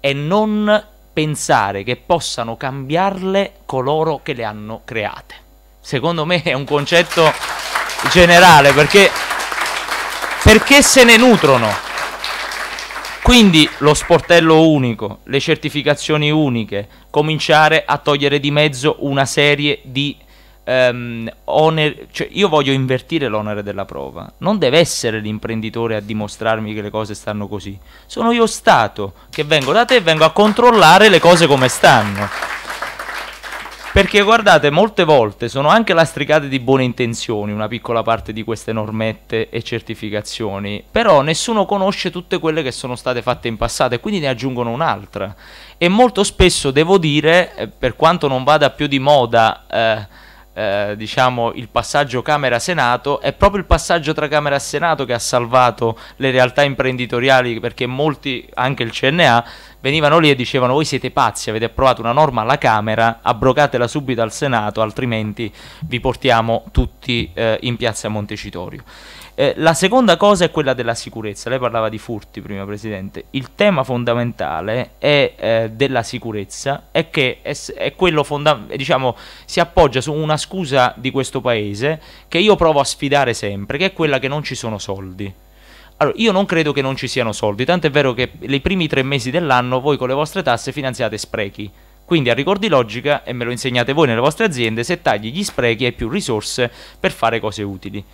e non pensare che possano cambiarle coloro che le hanno create. Secondo me è un concetto generale perché, perché se ne nutrono. Quindi lo sportello unico, le certificazioni uniche, cominciare a togliere di mezzo una serie di Um, ehm, oner- cioè io voglio invertire l'onere della prova. Non deve essere l'imprenditore a dimostrarmi che le cose stanno così. Sono io Stato che vengo da te e vengo a controllare le cose come stanno. Perché guardate, molte volte sono anche lastricate di buone intenzioni una piccola parte di queste normette e certificazioni, però nessuno conosce tutte quelle che sono state fatte in passato e quindi ne aggiungono un'altra. E molto spesso devo dire, eh, per quanto non vada più di moda, eh, eh, diciamo il passaggio Camera Senato, è proprio il passaggio tra Camera e Senato che ha salvato le realtà imprenditoriali perché molti, anche il CNA, venivano lì e dicevano voi siete pazzi, avete approvato una norma alla Camera, abrogatela subito al Senato, altrimenti vi portiamo tutti eh, in piazza Montecitorio. Eh, la seconda cosa è quella della sicurezza. Lei parlava di furti prima, Presidente. Il tema fondamentale è, eh, della sicurezza è che è, è quello fondamentale, eh, diciamo, si appoggia su una scusa di questo Paese che io provo a sfidare sempre, che è quella che non ci sono soldi. Allora, io non credo che non ci siano soldi, tanto è vero che nei primi tre mesi dell'anno voi con le vostre tasse finanziate sprechi. Quindi a ricordi logica, e me lo insegnate voi nelle vostre aziende, se tagli gli sprechi hai più risorse per fare cose utili.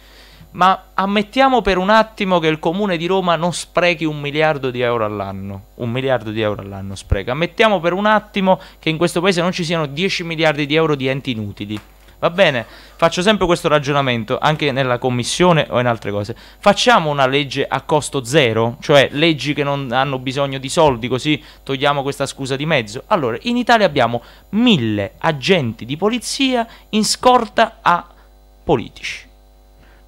Ma ammettiamo per un attimo che il comune di Roma non sprechi un miliardo di euro all'anno. Un miliardo di euro all'anno spreca. Ammettiamo per un attimo che in questo paese non ci siano 10 miliardi di euro di enti inutili. Va bene, faccio sempre questo ragionamento anche nella commissione o in altre cose. Facciamo una legge a costo zero, cioè leggi che non hanno bisogno di soldi, così togliamo questa scusa di mezzo. Allora, in Italia abbiamo mille agenti di polizia in scorta a politici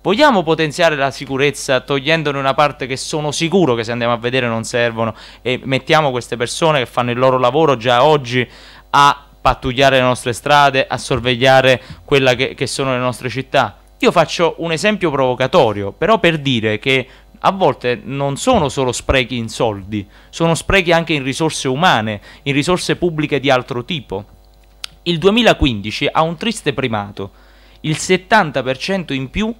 Vogliamo potenziare la sicurezza togliendone una parte che sono sicuro che se andiamo a vedere non servono e mettiamo queste persone che fanno il loro lavoro già oggi a pattugliare le nostre strade, a sorvegliare quelle che, che sono le nostre città? Io faccio un esempio provocatorio, però per dire che a volte non sono solo sprechi in soldi, sono sprechi anche in risorse umane, in risorse pubbliche di altro tipo. Il 2015 ha un triste primato, il 70% in più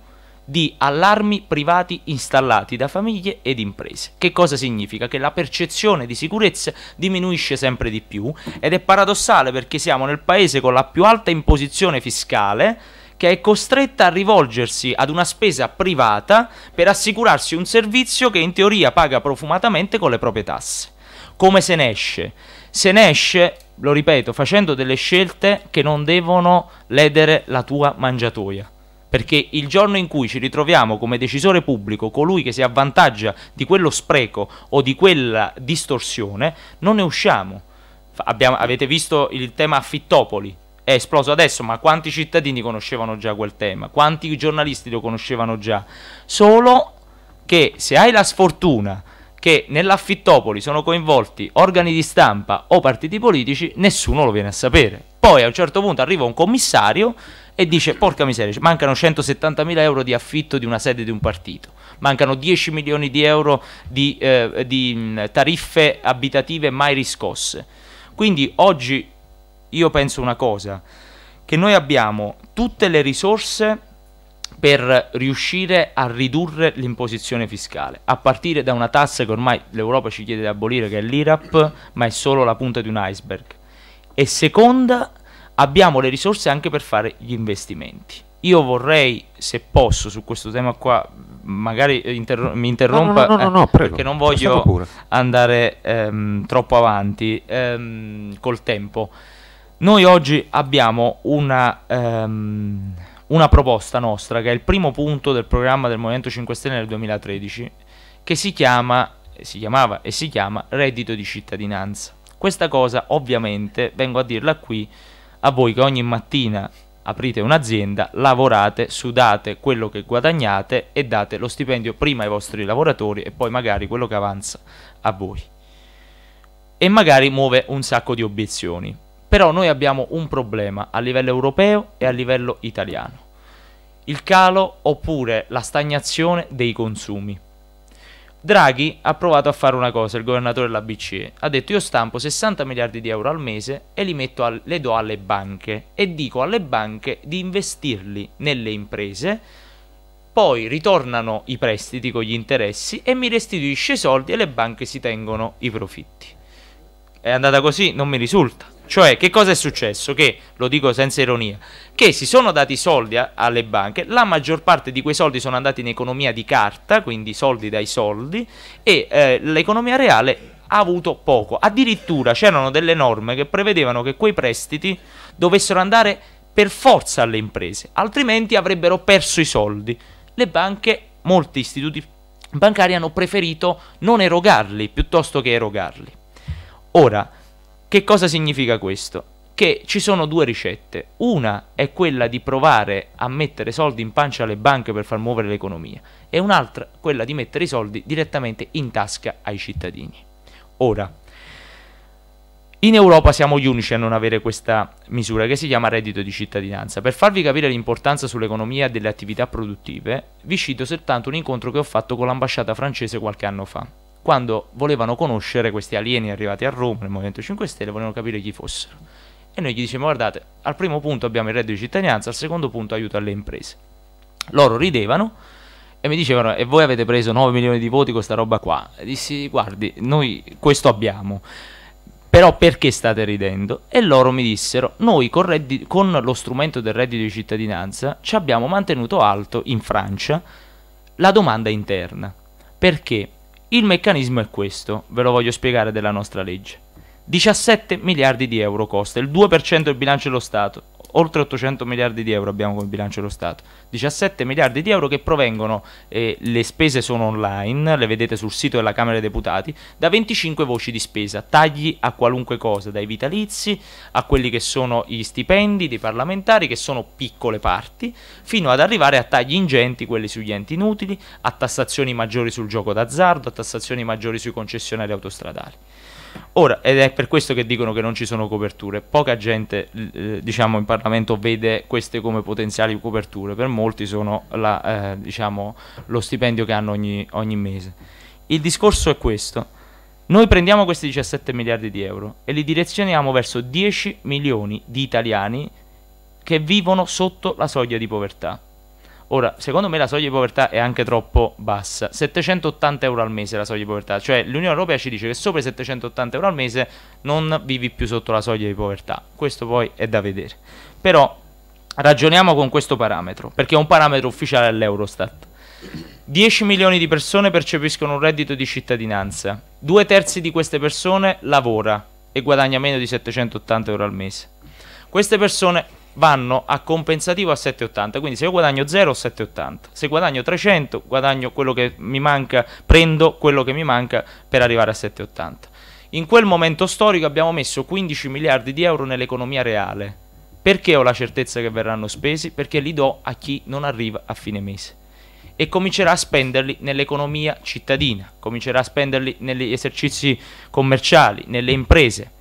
di allarmi privati installati da famiglie ed imprese. Che cosa significa? Che la percezione di sicurezza diminuisce sempre di più ed è paradossale perché siamo nel paese con la più alta imposizione fiscale che è costretta a rivolgersi ad una spesa privata per assicurarsi un servizio che in teoria paga profumatamente con le proprie tasse. Come se ne esce? Se ne esce lo ripeto, facendo delle scelte che non devono ledere la tua mangiatoia perché il giorno in cui ci ritroviamo come decisore pubblico colui che si avvantaggia di quello spreco o di quella distorsione, non ne usciamo. Abbiamo, avete visto il tema Affittopoli, è esploso adesso, ma quanti cittadini conoscevano già quel tema? Quanti giornalisti lo conoscevano già? Solo che se hai la sfortuna che nell'affittopoli sono coinvolti organi di stampa o partiti politici, nessuno lo viene a sapere. Poi a un certo punto arriva un commissario e dice porca miseria, mancano 170.000 euro di affitto di una sede di un partito, mancano 10 milioni di euro di, eh, di tariffe abitative mai riscosse. Quindi oggi io penso una cosa, che noi abbiamo tutte le risorse per riuscire a ridurre l'imposizione fiscale, a partire da una tassa che ormai l'Europa ci chiede di abolire, che è l'IRAP, ma è solo la punta di un iceberg. E seconda, abbiamo le risorse anche per fare gli investimenti. Io vorrei, se posso, su questo tema qua, magari eh, interro mi interrompa no, no, no, eh, prego, perché non voglio andare ehm, troppo avanti ehm, col tempo. Noi oggi abbiamo una, ehm, una proposta nostra che è il primo punto del programma del Movimento 5 Stelle nel 2013 che si, chiama, si chiamava e si chiama reddito di cittadinanza. Questa cosa ovviamente, vengo a dirla qui, a voi che ogni mattina aprite un'azienda, lavorate, sudate quello che guadagnate e date lo stipendio prima ai vostri lavoratori e poi magari quello che avanza a voi. E magari muove un sacco di obiezioni. Però noi abbiamo un problema a livello europeo e a livello italiano. Il calo oppure la stagnazione dei consumi. Draghi ha provato a fare una cosa, il governatore della BCE. Ha detto io stampo 60 miliardi di euro al mese e li, al, le do alle banche e dico alle banche di investirli nelle imprese, poi ritornano i prestiti con gli interessi e mi restituisce i soldi e le banche si tengono i profitti. È andata così, non mi risulta. Cioè, che cosa è successo? Che, lo dico senza ironia, che si sono dati soldi a, alle banche, la maggior parte di quei soldi sono andati in economia di carta, quindi soldi dai soldi, e eh, l'economia reale ha avuto poco. Addirittura c'erano delle norme che prevedevano che quei prestiti dovessero andare per forza alle imprese, altrimenti avrebbero perso i soldi. Le banche, molti istituti bancari hanno preferito non erogarli piuttosto che erogarli. Ora, che cosa significa questo? Che ci sono due ricette. Una è quella di provare a mettere soldi in pancia alle banche per far muovere l'economia e un'altra quella di mettere i soldi direttamente in tasca ai cittadini. Ora, in Europa siamo gli unici a non avere questa misura che si chiama reddito di cittadinanza. Per farvi capire l'importanza sull'economia delle attività produttive, vi cito soltanto un incontro che ho fatto con l'ambasciata francese qualche anno fa quando volevano conoscere questi alieni arrivati a Roma nel Movimento 5 Stelle, volevano capire chi fossero. E noi gli dicevamo guardate, al primo punto abbiamo il reddito di cittadinanza, al secondo punto aiuto alle imprese. Loro ridevano e mi dicevano e voi avete preso 9 milioni di voti con questa roba qua? E dissi guardi, noi questo abbiamo. Però perché state ridendo? E loro mi dissero, noi con, reddi- con lo strumento del reddito di cittadinanza ci abbiamo mantenuto alto in Francia la domanda interna. Perché? Il meccanismo è questo, ve lo voglio spiegare della nostra legge. 17 miliardi di euro costa, il 2% del bilancio dello Stato oltre 800 miliardi di euro abbiamo come bilancio dello Stato, 17 miliardi di euro che provengono, eh, le spese sono online, le vedete sul sito della Camera dei Deputati, da 25 voci di spesa, tagli a qualunque cosa, dai vitalizi a quelli che sono gli stipendi dei parlamentari, che sono piccole parti, fino ad arrivare a tagli ingenti, quelli sugli enti inutili, a tassazioni maggiori sul gioco d'azzardo, a tassazioni maggiori sui concessionari autostradali. Ora, ed è per questo che dicono che non ci sono coperture, poca gente eh, diciamo in Parlamento vede queste come potenziali coperture, per molti sono la, eh, diciamo, lo stipendio che hanno ogni, ogni mese. Il discorso è questo. Noi prendiamo questi 17 miliardi di euro e li direzioniamo verso 10 milioni di italiani che vivono sotto la soglia di povertà. Ora, secondo me la soglia di povertà è anche troppo bassa. 780 euro al mese la soglia di povertà, cioè l'Unione Europea ci dice che sopra i 780 euro al mese non vivi più sotto la soglia di povertà. Questo poi è da vedere. Però ragioniamo con questo parametro, perché è un parametro ufficiale dell'Eurostat. 10 milioni di persone percepiscono un reddito di cittadinanza, due terzi di queste persone lavora e guadagna meno di 780 euro al mese. Queste persone vanno a compensativo a 7,80 quindi se io guadagno 0 7,80 se guadagno 300 guadagno quello che mi manca prendo quello che mi manca per arrivare a 7,80 in quel momento storico abbiamo messo 15 miliardi di euro nell'economia reale perché ho la certezza che verranno spesi perché li do a chi non arriva a fine mese e comincerà a spenderli nell'economia cittadina comincerà a spenderli negli esercizi commerciali nelle imprese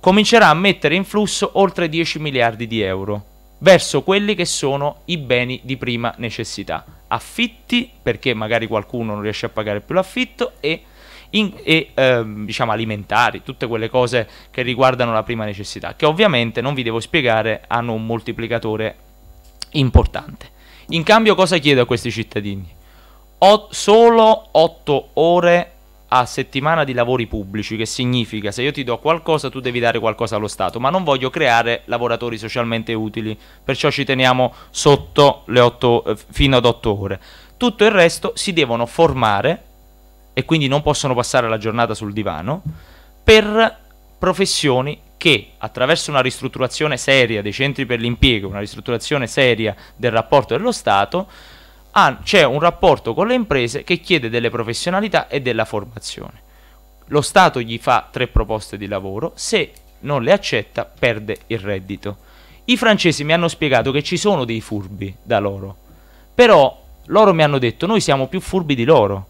comincerà a mettere in flusso oltre 10 miliardi di euro verso quelli che sono i beni di prima necessità, affitti perché magari qualcuno non riesce a pagare più l'affitto e, in, e ehm, diciamo alimentari, tutte quelle cose che riguardano la prima necessità, che ovviamente non vi devo spiegare hanno un moltiplicatore importante. In cambio cosa chiedo a questi cittadini? Ho solo 8 ore a settimana di lavori pubblici, che significa se io ti do qualcosa tu devi dare qualcosa allo Stato, ma non voglio creare lavoratori socialmente utili, perciò ci teniamo sotto le 8, eh, fino ad 8 ore. Tutto il resto si devono formare e quindi non possono passare la giornata sul divano per professioni che attraverso una ristrutturazione seria dei centri per l'impiego, una ristrutturazione seria del rapporto dello Stato, Ah, c'è un rapporto con le imprese che chiede delle professionalità e della formazione. Lo Stato gli fa tre proposte di lavoro, se non le accetta perde il reddito. I francesi mi hanno spiegato che ci sono dei furbi da loro, però loro mi hanno detto noi siamo più furbi di loro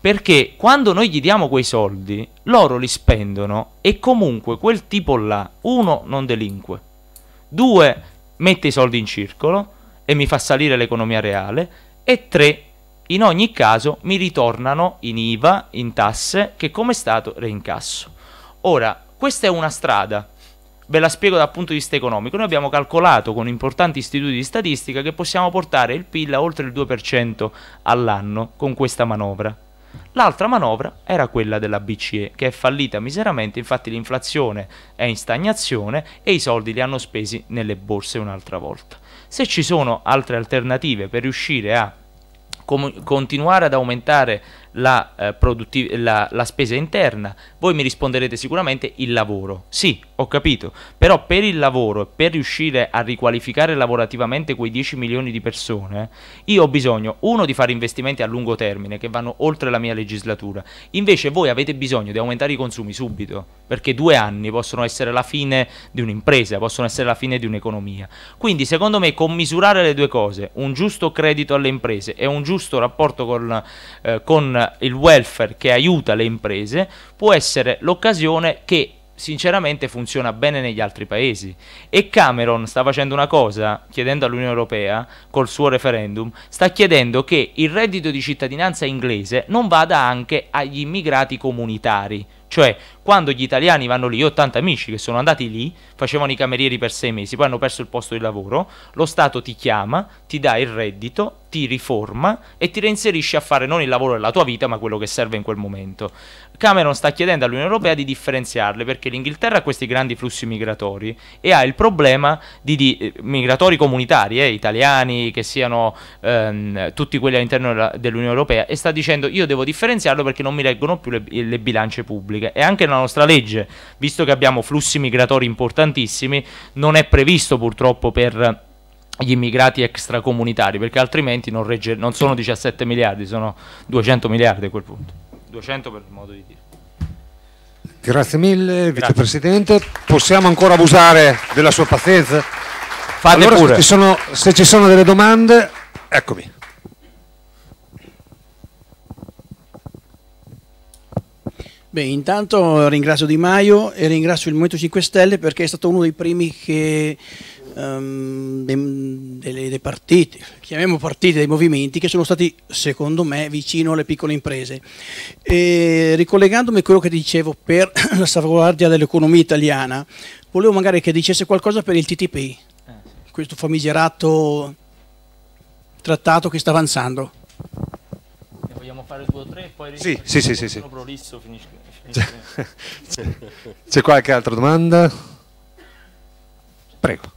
perché quando noi gli diamo quei soldi, loro li spendono e comunque quel tipo là, uno, non delinque, due, mette i soldi in circolo e mi fa salire l'economia reale e 3 in ogni caso mi ritornano in IVA, in tasse, che come stato reincasso. Ora, questa è una strada, ve la spiego dal punto di vista economico. Noi abbiamo calcolato con importanti istituti di statistica che possiamo portare il PIL a oltre il 2% all'anno con questa manovra. L'altra manovra era quella della BCE, che è fallita miseramente, infatti l'inflazione è in stagnazione e i soldi li hanno spesi nelle borse un'altra volta. Se ci sono altre alternative per riuscire a continuare ad aumentare la, eh, produttiv- la, la, spesa interna, voi mi risponderete sicuramente il lavoro. Sì, ho capito, però per il lavoro e per riuscire a riqualificare lavorativamente quei 10 milioni di persone, io ho bisogno, uno, di fare investimenti a lungo termine che vanno oltre la mia legislatura, invece voi avete bisogno di aumentare i consumi subito, perché due anni possono essere la fine di un'impresa, possono essere la fine di un'economia. Quindi secondo me commisurare le due cose, un giusto credito alle imprese e un giusto rapporto con, eh, con il welfare che aiuta le imprese può essere l'occasione che sinceramente funziona bene negli altri paesi e Cameron sta facendo una cosa chiedendo all'Unione Europea col suo referendum sta chiedendo che il reddito di cittadinanza inglese non vada anche agli immigrati comunitari cioè, quando gli italiani vanno lì, io ho tanti amici che sono andati lì, facevano i camerieri per sei mesi, poi hanno perso il posto di lavoro, lo Stato ti chiama, ti dà il reddito, ti riforma e ti reinserisce a fare non il lavoro della tua vita, ma quello che serve in quel momento. Cameron sta chiedendo all'Unione Europea di differenziarle perché l'Inghilterra ha questi grandi flussi migratori e ha il problema di, di eh, migratori comunitari, eh, italiani, che siano ehm, tutti quelli all'interno dell'Unione Europea e sta dicendo io devo differenziarlo perché non mi reggono più le, le bilance pubbliche e anche la nostra legge, visto che abbiamo flussi migratori importantissimi, non è previsto purtroppo per gli immigrati extracomunitari perché altrimenti non, regge, non sono 17 miliardi, sono 200 miliardi a quel punto. 200 per modo di dire. Grazie mille Grazie. Vicepresidente, possiamo ancora abusare della sua pazienza? Farne allora, pure. Se ci, sono, se ci sono delle domande, eccomi. Beh, intanto ringrazio Di Maio e ringrazio il Movimento 5 Stelle perché è stato uno dei primi che um, dei, dei, partiti, chiamiamo partiti, dei movimenti che sono stati secondo me vicino alle piccole imprese. E, ricollegandomi a quello che dicevo per la salvaguardia dell'economia italiana, volevo magari che dicesse qualcosa per il TTP, eh, questo famigerato trattato che sta avanzando. vogliamo fare due o tre poi sì, sì, sì, sì, finisce. finisce. C'è qualche altra domanda? Prego.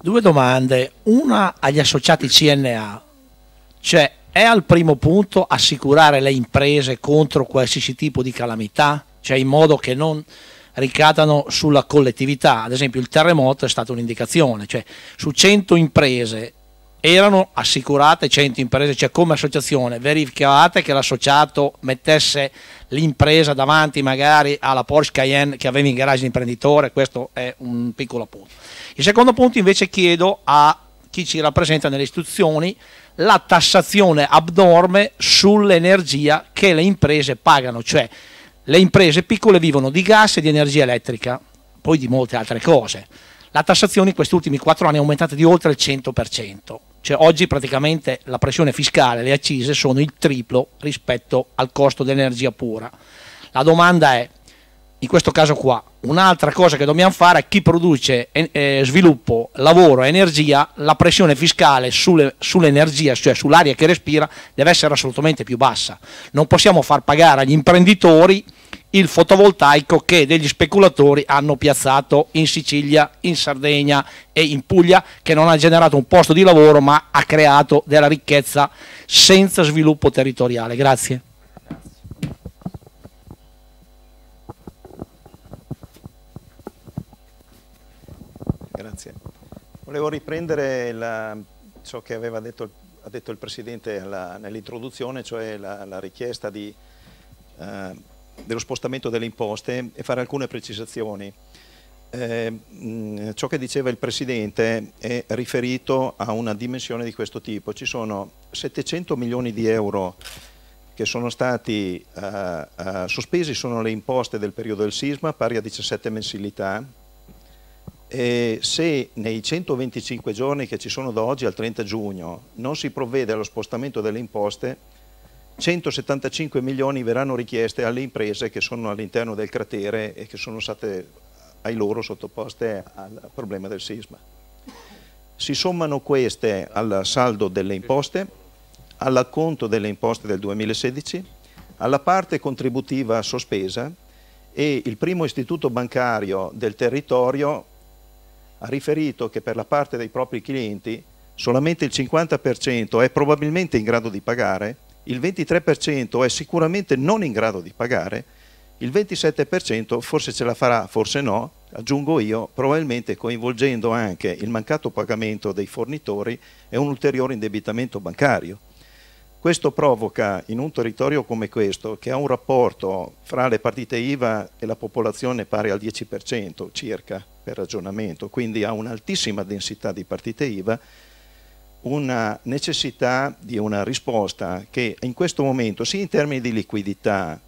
Due domande, una agli associati CNA, cioè è al primo punto assicurare le imprese contro qualsiasi tipo di calamità, cioè in modo che non ricadano sulla collettività, ad esempio il terremoto è stata un'indicazione, cioè su 100 imprese erano assicurate 100 imprese, cioè come associazione verificavate che l'associato mettesse l'impresa davanti magari alla Porsche Cayenne che aveva in garage l'imprenditore, questo è un piccolo punto. Il secondo punto invece chiedo a chi ci rappresenta nelle istituzioni la tassazione abnorme sull'energia che le imprese pagano, cioè le imprese piccole vivono di gas e di energia elettrica, poi di molte altre cose la tassazione in questi ultimi quattro anni è aumentata di oltre il 100%, cioè oggi praticamente la pressione fiscale, le accise sono il triplo rispetto al costo dell'energia pura. La domanda è, in questo caso qua, un'altra cosa che dobbiamo fare è chi produce eh, sviluppo, lavoro, energia, la pressione fiscale sull'energia, cioè sull'aria che respira, deve essere assolutamente più bassa. Non possiamo far pagare agli imprenditori il fotovoltaico che degli speculatori hanno piazzato in Sicilia, in Sardegna e in Puglia, che non ha generato un posto di lavoro ma ha creato della ricchezza senza sviluppo territoriale. Grazie. Grazie. Volevo riprendere la, eh, ciò che aveva detto, detto il Presidente nell'introduzione, cioè la, la richiesta di... Eh, dello spostamento delle imposte e fare alcune precisazioni. Eh, mh, ciò che diceva il Presidente è riferito a una dimensione di questo tipo. Ci sono 700 milioni di euro che sono stati uh, uh, sospesi, sono le imposte del periodo del sisma pari a 17 mensilità. E se nei 125 giorni che ci sono da oggi al 30 giugno non si provvede allo spostamento delle imposte, 175 milioni verranno richieste alle imprese che sono all'interno del cratere e che sono state ai loro sottoposte al problema del sisma. Si sommano queste al saldo delle imposte, all'acconto delle imposte del 2016, alla parte contributiva sospesa e il primo istituto bancario del territorio ha riferito che per la parte dei propri clienti solamente il 50% è probabilmente in grado di pagare il 23% è sicuramente non in grado di pagare, il 27% forse ce la farà, forse no, aggiungo io, probabilmente coinvolgendo anche il mancato pagamento dei fornitori e un ulteriore indebitamento bancario. Questo provoca in un territorio come questo, che ha un rapporto fra le partite IVA e la popolazione pari al 10% circa per ragionamento, quindi ha un'altissima densità di partite IVA, una necessità di una risposta che in questo momento, sia in termini di liquidità,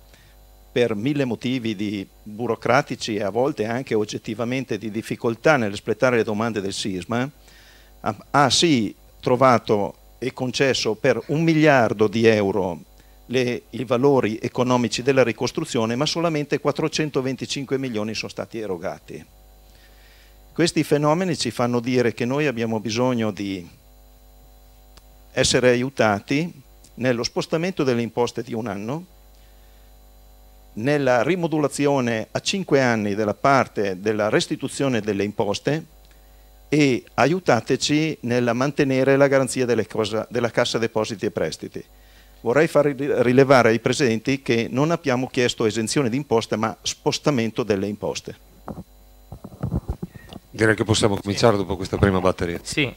per mille motivi di burocratici e a volte anche oggettivamente di difficoltà nell'espletare le domande del sisma, ha sì trovato e concesso per un miliardo di euro le, i valori economici della ricostruzione, ma solamente 425 milioni sono stati erogati. Questi fenomeni ci fanno dire che noi abbiamo bisogno di essere aiutati nello spostamento delle imposte di un anno, nella rimodulazione a 5 anni della parte della restituzione delle imposte e aiutateci nel mantenere la garanzia cosa, della Cassa Depositi e Prestiti. Vorrei far rilevare ai presenti che non abbiamo chiesto esenzione di imposte ma spostamento delle imposte. Direi che possiamo cominciare dopo questa prima batteria. Sì,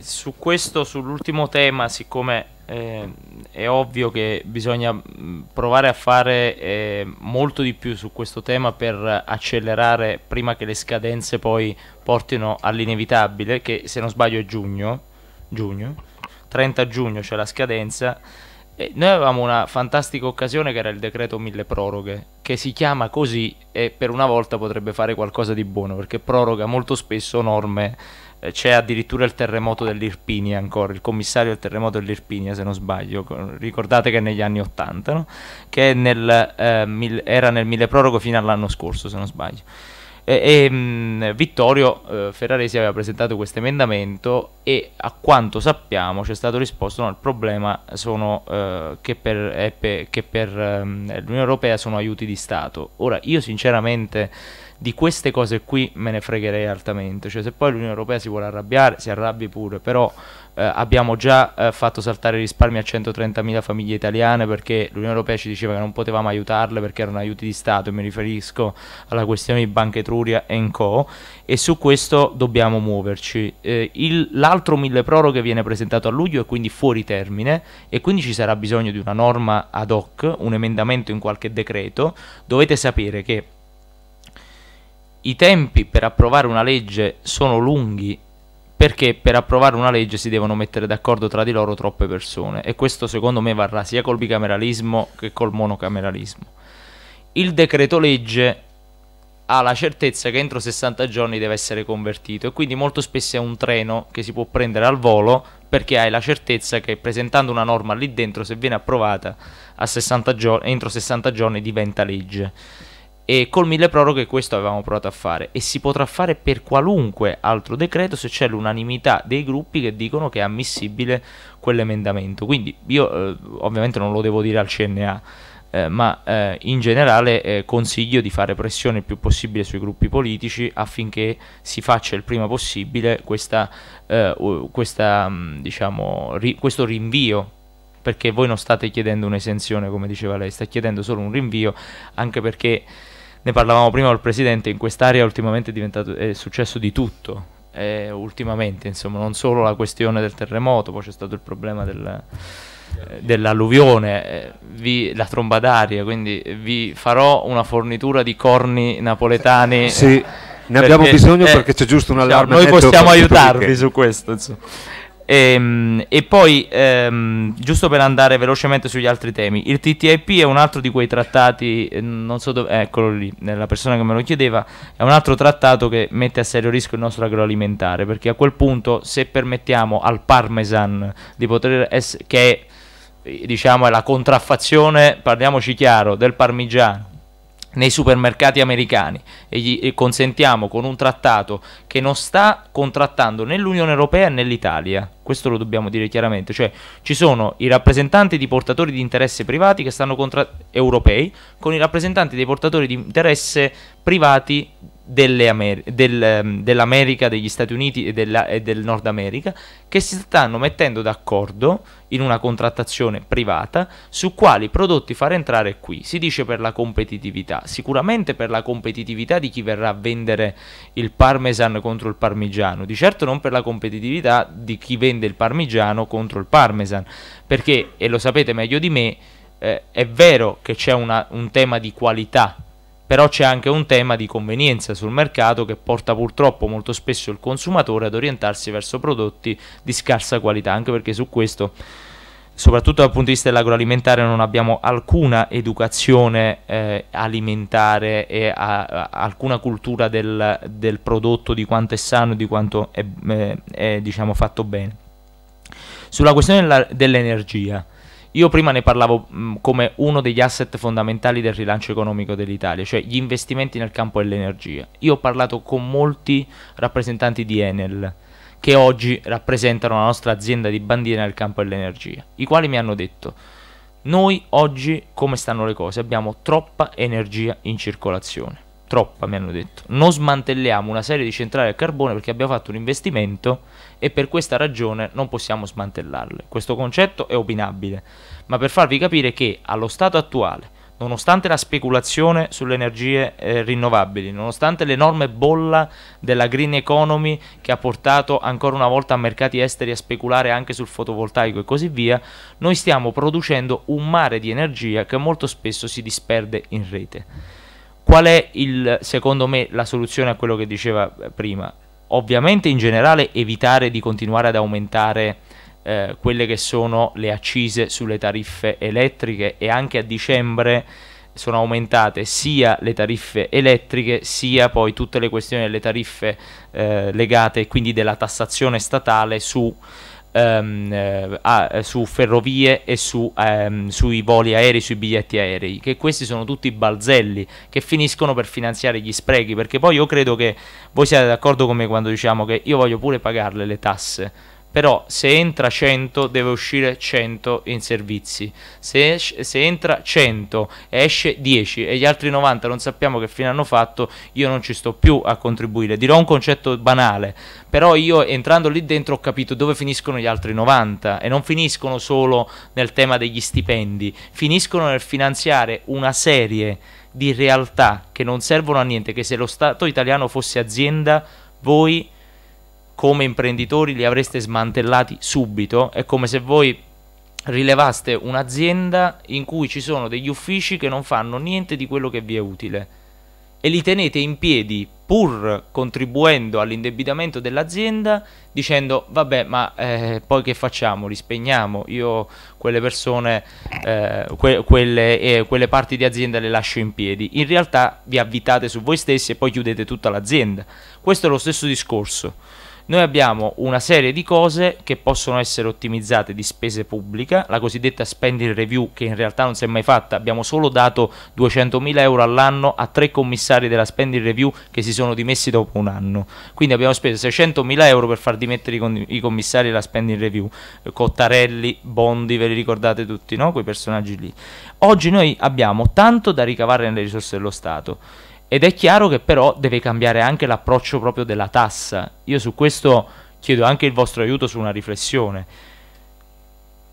su questo, sull'ultimo tema, siccome eh, è ovvio che bisogna mm, provare a fare eh, molto di più su questo tema per accelerare prima che le scadenze poi portino all'inevitabile, che se non sbaglio è giugno, giugno 30 giugno c'è la scadenza. E noi avevamo una fantastica occasione che era il decreto mille proroghe, che si chiama così e per una volta potrebbe fare qualcosa di buono, perché proroga molto spesso norme eh, c'è addirittura il terremoto dell'Irpinia ancora, il commissario del terremoto dell'Irpinia se non sbaglio, ricordate che è negli anni 80, no? che nel, eh, mil, era nel mille prorogo fino all'anno scorso se non sbaglio. E, e mh, mm, Vittorio eh, Ferraresi aveva presentato questo emendamento e a quanto sappiamo c'è stato risposto no, il problema sono, eh, che per, eh, per, che per ehm, l'Unione Europea sono aiuti di Stato. Ora io sinceramente di queste cose qui me ne fregherei altamente. Cioè, se poi l'Unione Europea si vuole arrabbiare, si arrabbi pure, però eh, abbiamo già eh, fatto saltare i risparmi a 130.000 famiglie italiane perché l'Unione Europea ci diceva che non potevamo aiutarle perché erano aiuti di Stato, e mi riferisco alla questione di Banca Etruria e Co. E su questo dobbiamo muoverci. Eh, il, l'altro mille proroghe viene presentato a luglio e quindi fuori termine e quindi ci sarà bisogno di una norma ad hoc, un emendamento in qualche decreto. Dovete sapere che i tempi per approvare una legge sono lunghi perché per approvare una legge si devono mettere d'accordo tra di loro troppe persone e questo secondo me varrà sia col bicameralismo che col monocameralismo. Il decreto legge ha la certezza che entro 60 giorni deve essere convertito e quindi molto spesso è un treno che si può prendere al volo perché hai la certezza che presentando una norma lì dentro se viene approvata 60 giorni, entro 60 giorni diventa legge e col mille proroghe questo avevamo provato a fare e si potrà fare per qualunque altro decreto se c'è l'unanimità dei gruppi che dicono che è ammissibile quell'emendamento. Quindi io eh, ovviamente non lo devo dire al CNA, eh, ma eh, in generale eh, consiglio di fare pressione il più possibile sui gruppi politici affinché si faccia il prima possibile questa, eh, questa, mm, diciamo, ri questo rinvio perché voi non state chiedendo un'esenzione come diceva lei, state chiedendo solo un rinvio anche perché ne parlavamo prima col presidente, in quest'area ultimamente è, è successo di tutto. Eh, ultimamente, insomma, non solo la questione del terremoto, poi c'è stato il problema del, eh, dell'alluvione, eh, vi, la tromba d'aria, quindi vi farò una fornitura di corni napoletani. Sì, ne abbiamo bisogno perché c'è giusto un diciamo, allarme. Cioè, noi possiamo aiutarvi su questo. Insomma. E, ehm, e poi, ehm, giusto per andare velocemente sugli altri temi, il TTIP è un altro di quei trattati, eh, non so dove, eccolo lì, la persona che me lo chiedeva, è un altro trattato che mette a serio rischio il nostro agroalimentare, perché a quel punto se permettiamo al parmesan di poter essere, che è, diciamo è la contraffazione, parliamoci chiaro, del parmigiano, nei supermercati americani e gli consentiamo con un trattato che non sta contrattando né l'Unione Europea né l'Italia. Questo lo dobbiamo dire chiaramente, cioè ci sono i rappresentanti di portatori di interesse privati che stanno europei con i rappresentanti dei portatori di interesse privati Amer- del, ehm, dell'America, degli Stati Uniti e, della, e, del Nord America che si stanno mettendo d'accordo in una contrattazione privata su quali prodotti far entrare qui. Si dice per la competitività, sicuramente per la competitività di chi verrà a vendere il parmesan contro il parmigiano, di certo non per la competitività di chi vende il parmigiano contro il parmesan, perché, e lo sapete meglio di me, eh, è vero che c'è una, un tema di qualità però c'è anche un tema di convenienza sul mercato che porta purtroppo molto spesso il consumatore ad orientarsi verso prodotti di scarsa qualità, anche perché su questo soprattutto dal punto di vista dell'agroalimentare non abbiamo alcuna educazione eh, alimentare e a, a, alcuna cultura del, del, prodotto di quanto è sano e di quanto è, è, eh, è diciamo, fatto bene. Sulla questione della, dell'energia, io prima ne parlavo mh, mm, come uno degli asset fondamentali del rilancio economico dell'Italia, cioè gli investimenti nel campo dell'energia. Io ho parlato con molti rappresentanti di Enel che oggi rappresentano la nostra azienda di bandiera nel campo dell'energia, i quali mi hanno detto noi oggi come stanno le cose? Abbiamo troppa energia in circolazione troppa mi hanno detto, non smantelliamo una serie di centrali a carbone perché abbiamo fatto un investimento e per questa ragione non possiamo smantellarle. Questo concetto è opinabile, ma per farvi capire che allo stato attuale, nonostante la speculazione sulle energie eh, rinnovabili, nonostante l'enorme bolla della green economy che ha portato ancora una volta a mercati esteri a speculare anche sul fotovoltaico e così via, noi stiamo producendo un mare di energia che molto spesso si disperde in rete. Qual è il, secondo me la soluzione a quello che diceva eh, prima? Ovviamente in generale evitare di continuare ad aumentare eh, quelle che sono le accise sulle tariffe elettriche e anche a dicembre sono aumentate sia le tariffe elettriche sia poi tutte le questioni delle tariffe eh, legate quindi della tassazione statale su ehm, eh, a, su ferrovie e su, ehm, sui voli aerei, sui biglietti aerei, che questi sono tutti balzelli che finiscono per finanziare gli sprechi, perché poi io credo che voi siate d'accordo con me quando diciamo che io voglio pure pagarle le tasse però se entra 100 deve uscire 100 in servizi, se, se entra 100 e esce 10 e gli altri 90 non sappiamo che fine hanno fatto, io non ci sto più a contribuire, dirò un concetto banale, però io entrando lì dentro ho capito dove finiscono gli altri 90 e non finiscono solo nel tema degli stipendi, finiscono nel finanziare una serie di realtà che non servono a niente, che se lo Stato italiano fosse azienda, voi come imprenditori li avreste smantellati subito, è come se voi rilevaste un'azienda in cui ci sono degli uffici che non fanno niente di quello che vi è utile e li tenete in piedi pur contribuendo all'indebitamento dell'azienda dicendo vabbè ma eh, poi che facciamo li spegniamo io quelle persone eh, que quelle, eh, quelle parti di azienda le lascio in piedi in realtà vi avvitate su voi stessi e poi chiudete tutta l'azienda questo è lo stesso discorso noi abbiamo una serie di cose che possono essere ottimizzate di spese pubbliche, la cosiddetta spending review che in realtà non si è mai fatta, abbiamo solo dato 200.000 euro all'anno a tre commissari della spending review che si sono dimessi dopo un anno, quindi abbiamo speso 600.000 euro per far dimettere i commissari della spending review, Cottarelli, Bondi, ve li ricordate tutti, no? quei personaggi lì. Oggi noi abbiamo tanto da ricavare nelle risorse dello Stato ed è chiaro che però deve cambiare anche l'approccio proprio della tassa. Io su questo chiedo anche il vostro aiuto su una riflessione.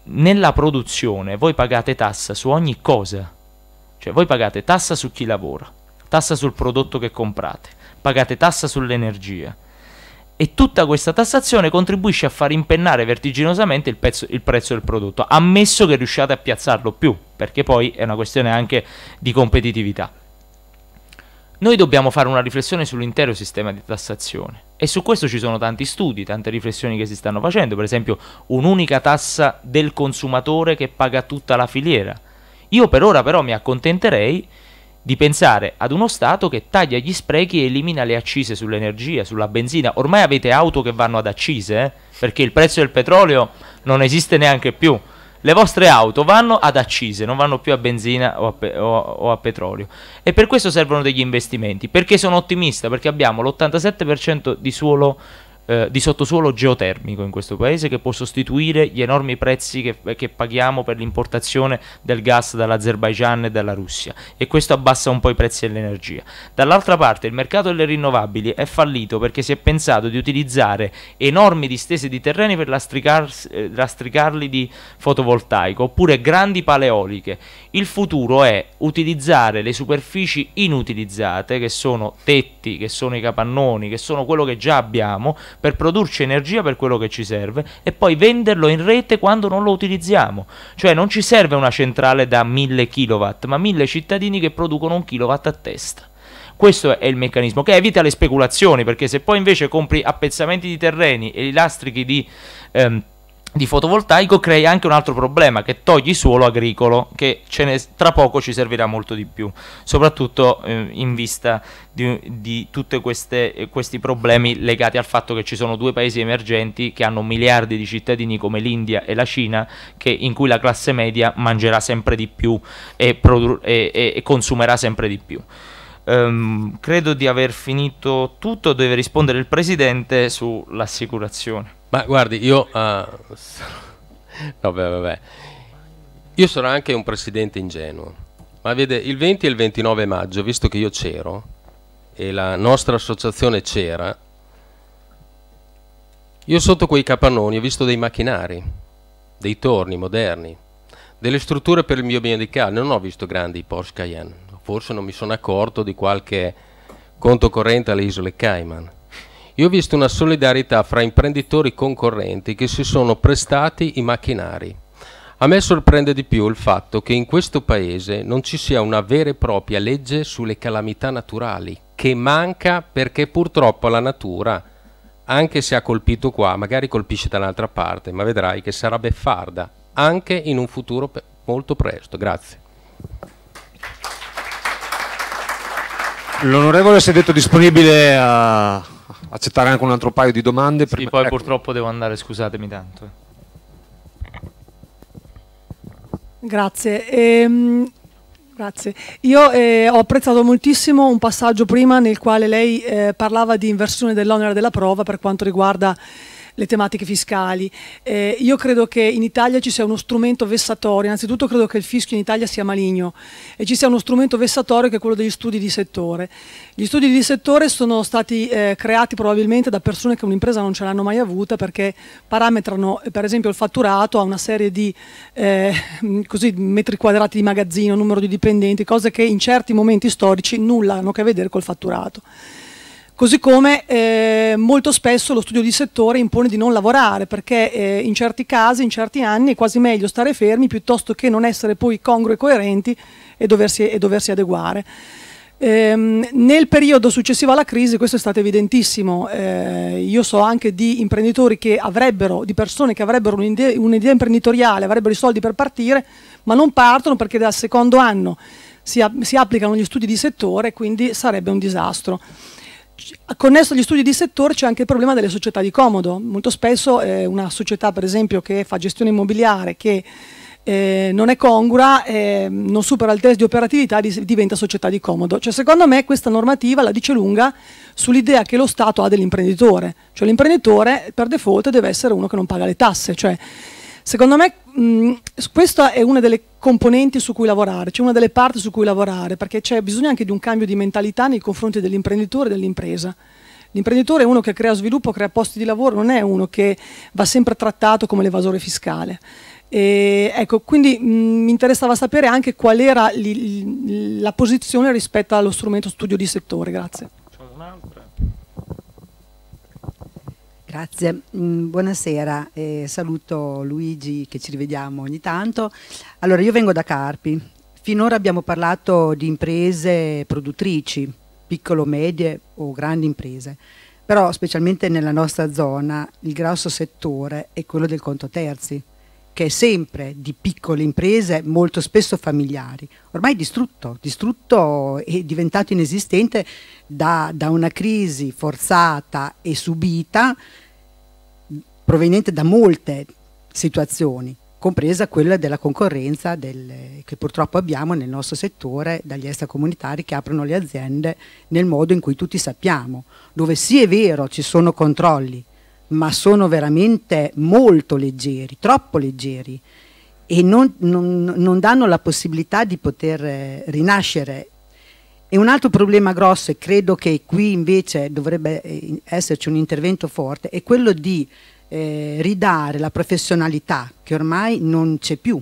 Nella produzione voi pagate tassa su ogni cosa. Cioè voi pagate tassa su chi lavora, tassa sul prodotto che comprate, pagate tassa sull'energia. E tutta questa tassazione contribuisce a far impennare vertiginosamente il, pezzo, il, prezzo del prodotto, ammesso che riusciate a piazzarlo più, perché poi è una questione anche di competitività. Noi dobbiamo fare una riflessione sull'intero sistema di tassazione e su questo ci sono tanti studi, tante riflessioni che si stanno facendo, per esempio un'unica tassa del consumatore che paga tutta la filiera. Io per ora però mi accontenterei di pensare ad uno Stato che taglia gli sprechi e elimina le accise sull'energia, sulla benzina. Ormai avete auto che vanno ad accise, eh? perché il prezzo del petrolio non esiste neanche più le vostre auto vanno ad accise, non vanno più a benzina o a, pe- o, o a petrolio. E per questo servono degli investimenti, perché sono ottimista, perché abbiamo l'87% di suolo eh, di sottosuolo geotermico in questo paese che può sostituire gli enormi prezzi che, eh, che paghiamo per l'importazione del gas dall'Azerbaigian e dalla Russia e questo abbassa un po' i prezzi dell'energia. Dall'altra parte il mercato delle rinnovabili è fallito perché si è pensato di utilizzare enormi distese di terreni per lastricar, eh, lastricarli di fotovoltaico oppure grandi paleoliche. Il futuro è utilizzare le superfici inutilizzate che sono tetti, che sono i capannoni, che sono quello che già abbiamo per produrci energia per quello che ci serve e poi venderlo in rete quando non lo utilizziamo. Cioè non ci serve una centrale da 1000 kW, ma 1000 cittadini che producono un kW a testa. Questo è il meccanismo che evita le speculazioni, perché se poi invece compri appezzamenti di terreni e li lastrichi di... Ehm, di fotovoltaico crei anche un altro problema che togli suolo agricolo che ne, tra poco ci servirà molto di più soprattutto eh, in vista di, di tutti eh, questi problemi legati al fatto che ci sono due paesi emergenti che hanno miliardi di cittadini come l'India e la Cina che, in cui la classe media mangerà sempre di più e, e, e consumerà sempre di più um, credo di aver finito tutto deve rispondere il Presidente sull'assicurazione ma guardi, io... Uh, vabbè, vabbè. Io sono anche un presidente ingenuo. Ma vede, il 20 e il 29 maggio, visto che io c'ero e la nostra associazione c'era, io sotto quei capannoni ho visto dei macchinari, dei torni moderni, delle strutture per il mio biomedicale. Non ho visto grandi Porsche Cayenne. Forse non mi sono accorto di qualche conto corrente alle isole Cayman io ho visto una solidarietà fra imprenditori concorrenti che si sono prestati i macchinari. A me sorprende di più il fatto che in questo paese non ci sia una vera e propria legge sulle calamità naturali, che manca perché purtroppo la natura, anche se ha colpito qua, magari colpisce da un'altra parte, ma vedrai che sarà beffarda anche in un futuro molto presto. Grazie. L'onorevole si è detto disponibile a accettare anche un altro paio di domande. Sì, poi ecco. purtroppo devo andare, scusatemi tanto. Grazie. Ehm, grazie. Io eh, ho apprezzato moltissimo un passaggio prima nel quale lei eh, parlava di inversione dell'onere della prova per quanto riguarda le tematiche fiscali. Eh, io credo che in Italia ci sia uno strumento vessatorio, innanzitutto credo che il fischio in Italia sia maligno e ci sia uno strumento vessatorio che è quello degli studi di settore. Gli studi di settore sono stati eh, creati probabilmente da persone che un'impresa non ce l'hanno mai avuta perché parametrano per esempio il fatturato a una serie di eh, così, metri quadrati di magazzino, numero di dipendenti, cose che in certi momenti storici nulla hanno a che vedere col fatturato. Così come eh, molto spesso lo studio di settore impone di non lavorare, perché eh, in certi casi, in certi anni, è quasi meglio stare fermi piuttosto che non essere poi congrui e coerenti e doversi, e doversi adeguare. Ehm, nel periodo successivo alla crisi questo è stato evidentissimo, eh, io so anche di imprenditori che avrebbero, di persone che avrebbero un'idea un imprenditoriale, avrebbero i soldi per partire, ma non partono perché dal secondo anno si, si applicano gli studi di settore e quindi sarebbe un disastro. Connesso agli studi di settore c'è anche il problema delle società di comodo. Molto spesso eh, una società, per esempio, che fa gestione immobiliare, che eh, non è congrua, eh, non supera il test di operatività, diventa società di comodo. Cioè, secondo me questa normativa la dice lunga sull'idea che lo Stato ha dell'imprenditore. Cioè l'imprenditore per default deve essere uno che non paga le tasse. Cioè, Secondo me mh, mm, questa è una delle componenti su cui lavorare, cioè una delle parti su cui lavorare, perché c'è bisogno anche di un cambio di mentalità nei confronti dell'imprenditore e dell'impresa. L'imprenditore è uno che crea sviluppo, crea posti di lavoro, non è uno che va sempre trattato come l'evasore fiscale. E, ecco, quindi mh, mm, mi interessava sapere anche qual era li, la posizione rispetto allo strumento studio di settore. Grazie. Grazie, mm, buonasera e eh, saluto Luigi che ci rivediamo ogni tanto. Allora io vengo da Carpi, finora abbiamo parlato di imprese produttrici, piccolo, medie o grandi imprese, però specialmente nella nostra zona il grosso settore è quello del conto terzi, che è sempre di piccole imprese, molto spesso familiari, ormai distrutto, distrutto e diventato inesistente da, da una crisi forzata e subita proveniente da molte situazioni, compresa quella della concorrenza del, che purtroppo abbiamo nel nostro settore dagli extracomunitari che aprono le aziende nel modo in cui tutti sappiamo, dove sì è vero ci sono controlli, ma sono veramente molto leggeri, troppo leggeri e non, non, non danno la possibilità di poter eh, rinascere e un altro problema grosso, e credo che qui invece dovrebbe eh, esserci un intervento forte, è quello di eh, ridare la professionalità che ormai non c'è più.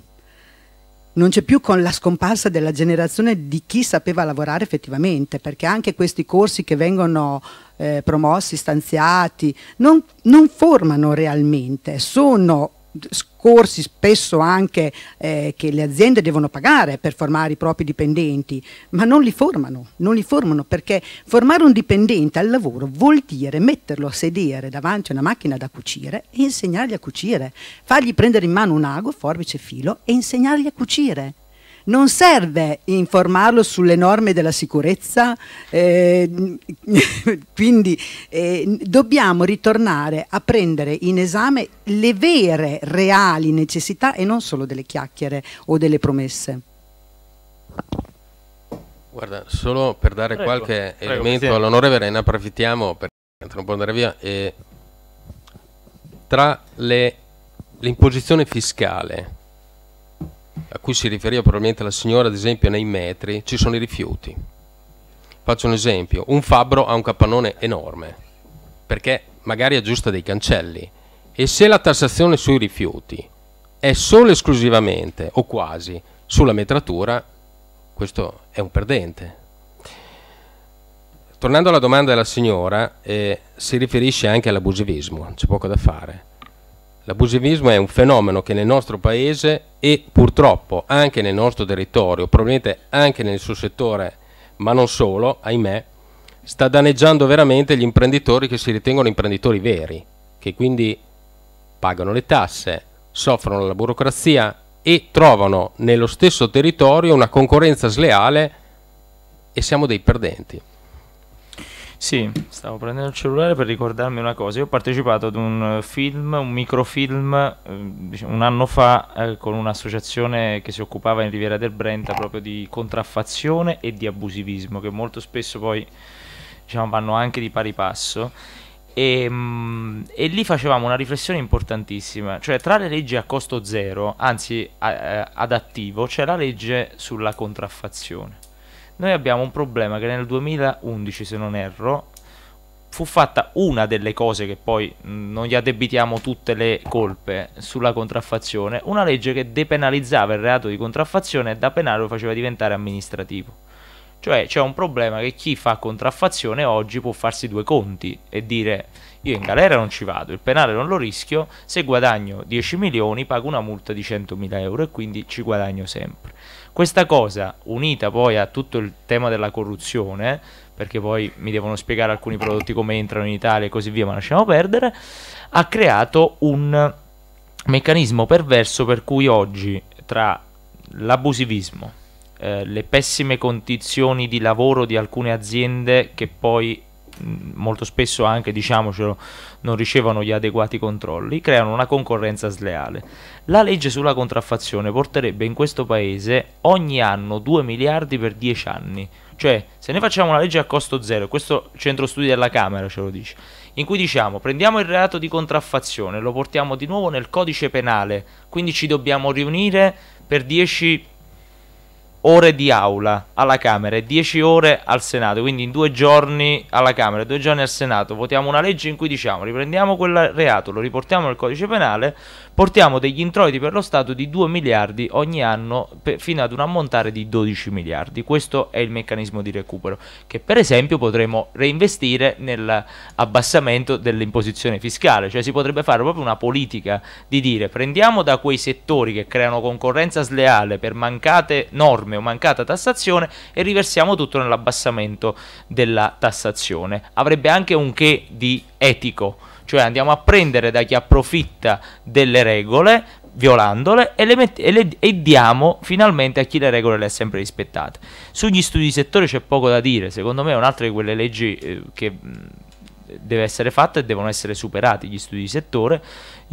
Non c'è più con la scomparsa della generazione di chi sapeva lavorare effettivamente, perché anche questi corsi che vengono eh, promossi, stanziati, non, non formano realmente, sono scorsi spesso anche eh, che le aziende devono pagare per formare i propri dipendenti, ma non li formano, non li formano perché formare un dipendente al lavoro vuol dire metterlo a sedere davanti a una macchina da cucire e insegnargli a cucire, fargli prendere in mano un ago, forbice e filo e insegnargli a cucire non serve informarlo sulle norme della sicurezza, eh, quindi eh, dobbiamo ritornare a prendere in esame le vere, reali necessità e non solo delle chiacchiere o delle promesse. Guarda, solo per dare prego, qualche prego, elemento all'onorevole, ne approfittiamo perché non può andare via. E tra l'imposizione fiscale a cui si riferiva probabilmente la signora, ad esempio nei metri ci sono i rifiuti. Faccio un esempio, un fabbro ha un capannone enorme, perché magari aggiusta dei cancelli, e se la tassazione sui rifiuti è solo e esclusivamente, o quasi, sulla metratura, questo è un perdente. Tornando alla domanda della signora, eh, si riferisce anche all'abusivismo, c'è poco da fare. L'abusivismo è un fenomeno che nel nostro paese e purtroppo anche nel nostro territorio, probabilmente anche nel suo settore, ma non solo, ahimè, sta danneggiando veramente gli imprenditori che si ritengono imprenditori veri, che quindi pagano le tasse, soffrono la burocrazia e trovano nello stesso territorio una concorrenza sleale e siamo dei perdenti. Sì, stavo prendendo il cellulare per ricordarmi una cosa. Io ho partecipato ad un film, un microfilm, eh, un anno fa eh, con un'associazione che si occupava in Riviera del Brenta proprio di contraffazione e di abusivismo, che molto spesso poi diciamo, vanno anche di pari passo. E, ehm, e, lì facevamo una riflessione importantissima, cioè tra le leggi a costo zero, anzi a, a, eh, ad attivo, c'è la legge sulla contraffazione noi abbiamo un problema che nel 2011, se non erro, fu fatta una delle cose che poi non gli addebitiamo tutte le colpe sulla contraffazione, una legge che depenalizzava il reato di contraffazione e da penale lo faceva diventare amministrativo. Cioè c'è un problema che chi fa contraffazione oggi può farsi due conti e dire io in galera non ci vado, il penale non lo rischio, se guadagno 10 milioni pago una multa di 100.000 euro e quindi ci guadagno sempre. Questa cosa, unita poi a tutto il tema della corruzione, perché poi mi devono spiegare alcuni prodotti come entrano in Italia e così via, ma lasciamo perdere, ha creato un meccanismo perverso per cui oggi tra l'abusivismo, eh, le pessime condizioni di lavoro di alcune aziende che poi Mm, molto spesso anche, diciamocelo, non ricevono gli adeguati controlli, creano una concorrenza sleale. La legge sulla contraffazione porterebbe in questo paese ogni anno 2 miliardi per 10 anni. Cioè, se noi facciamo una legge a costo zero, questo centro studi della Camera ce lo dice, in cui diciamo prendiamo il reato di contraffazione, lo portiamo di nuovo nel codice penale, quindi ci dobbiamo riunire per 10 ore di aula alla Camera e 10 ore al Senato, quindi in due giorni alla Camera e due giorni al Senato votiamo una legge in cui diciamo riprendiamo quel reato, lo riportiamo nel codice penale, portiamo degli introiti per lo Stato di 2 miliardi ogni anno per, fino ad un ammontare di 12 miliardi. Questo è il meccanismo di recupero che per esempio potremmo reinvestire nell'abbassamento dell'imposizione fiscale, cioè si potrebbe fare proprio una politica di dire prendiamo da quei settori che creano concorrenza sleale per mancate norme o mancata tassazione e riversiamo tutto nell'abbassamento della tassazione. Avrebbe anche un che di etico cioè andiamo a prendere da chi approfitta delle regole violandole e, le met- e, le- e, diamo finalmente a chi le regole le ha sempre rispettate. Sugli studi di settore c'è poco da dire, secondo me è un'altra di quelle leggi eh, che mh, deve essere fatta e devono essere superati gli studi di settore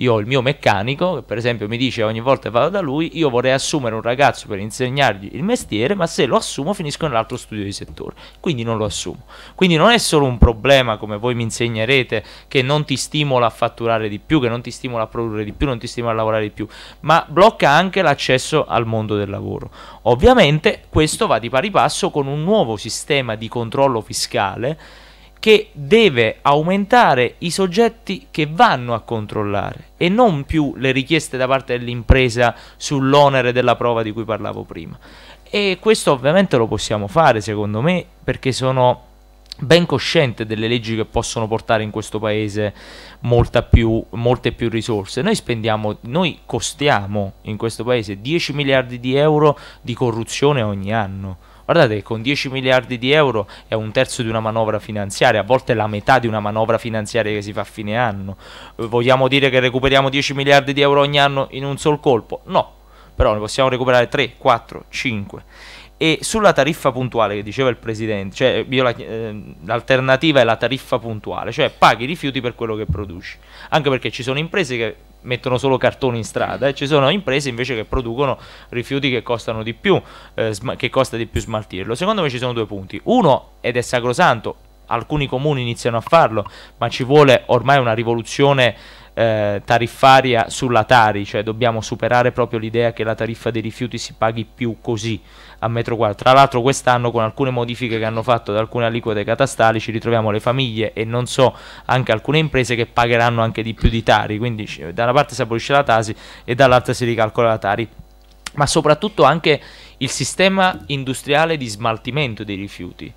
io ho il mio meccanico che per esempio mi dice ogni volta che vado da lui, io vorrei assumere un ragazzo per insegnargli il mestiere, ma se lo assumo finisco nell'altro studio di settore, quindi non lo assumo. Quindi non è solo un problema, come voi mi insegnerete, che non ti stimola a fatturare di più, che non ti stimola a produrre di più, non ti stimola a lavorare di più, ma blocca anche l'accesso al mondo del lavoro. Ovviamente questo va di pari passo con un nuovo sistema di controllo fiscale che deve aumentare i soggetti che vanno a controllare e non più le richieste da parte dell'impresa sull'onere della prova di cui parlavo prima. E questo ovviamente lo possiamo fare, secondo me, perché sono ben cosciente delle leggi che possono portare in questo paese più, molte più risorse. Noi spendiamo, noi costiamo in questo paese 10 miliardi di euro di corruzione ogni anno Guardate, con 10 miliardi di euro è un terzo di una manovra finanziaria, a volte la metà di una manovra finanziaria che si fa a fine anno. Eh, vogliamo dire che recuperiamo 10 miliardi di euro ogni anno in un sol colpo? No, però ne possiamo recuperare 3, 4, 5. E sulla tariffa puntuale che diceva il presidente, cioè eh, la, eh, l'alternativa è la tariffa puntuale, cioè paghi i rifiuti per quello che produci. Anche perché ci sono imprese che mettono solo cartoni in strada e ci sono imprese invece che producono rifiuti che costano di più, eh, che costa di più smaltirlo. Secondo me ci sono due punti. Uno, ed è sacrosanto, alcuni comuni iniziano a farlo, ma ci vuole ormai una rivoluzione eh, tariffaria sulla Tari, cioè dobbiamo superare proprio l'idea che la tariffa dei rifiuti si paghi più così a metro quadro. Tra l'altro quest'anno con alcune modifiche che hanno fatto ad alcune aliquote catastali ci ritroviamo le famiglie e non so anche alcune imprese che pagheranno anche di più di Tari, quindi da una parte si abolisce la Tasi e dall'altra si ricalcola la Tari, ma soprattutto anche il sistema industriale di smaltimento dei rifiuti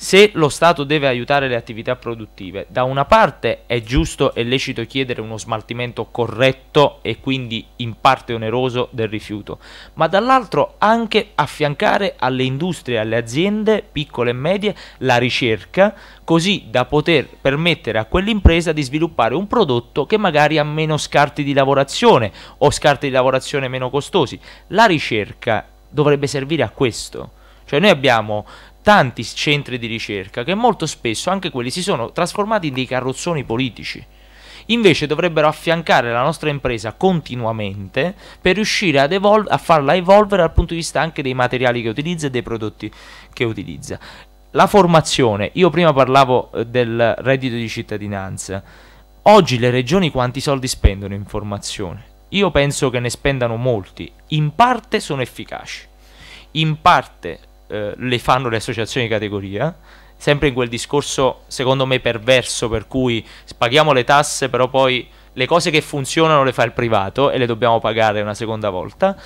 se lo Stato deve aiutare le attività produttive, da una parte è giusto e lecito chiedere uno smaltimento corretto e quindi in parte oneroso del rifiuto, ma dall'altro anche affiancare alle industrie, alle aziende piccole e medie la ricerca, così da poter permettere a quell'impresa di sviluppare un prodotto che magari ha meno scarti di lavorazione o scarti di lavorazione meno costosi. La ricerca dovrebbe servire a questo. Cioè noi abbiamo tanti centri di ricerca che molto spesso anche quelli si sono trasformati in dei carrozzoni politici. Invece dovrebbero affiancare la nostra impresa continuamente per riuscire a farla evolvere dal punto di vista anche dei materiali che utilizza e dei prodotti che utilizza. La formazione, io prima parlavo eh, del reddito di cittadinanza, oggi le regioni quanti soldi spendono in formazione? Io penso che ne spendano molti, in parte sono efficaci, in parte eh, le fanno le associazioni di categoria, sempre in quel discorso secondo me perverso per cui paghiamo le tasse però poi le cose che funzionano le fa il privato e le dobbiamo pagare una seconda volta,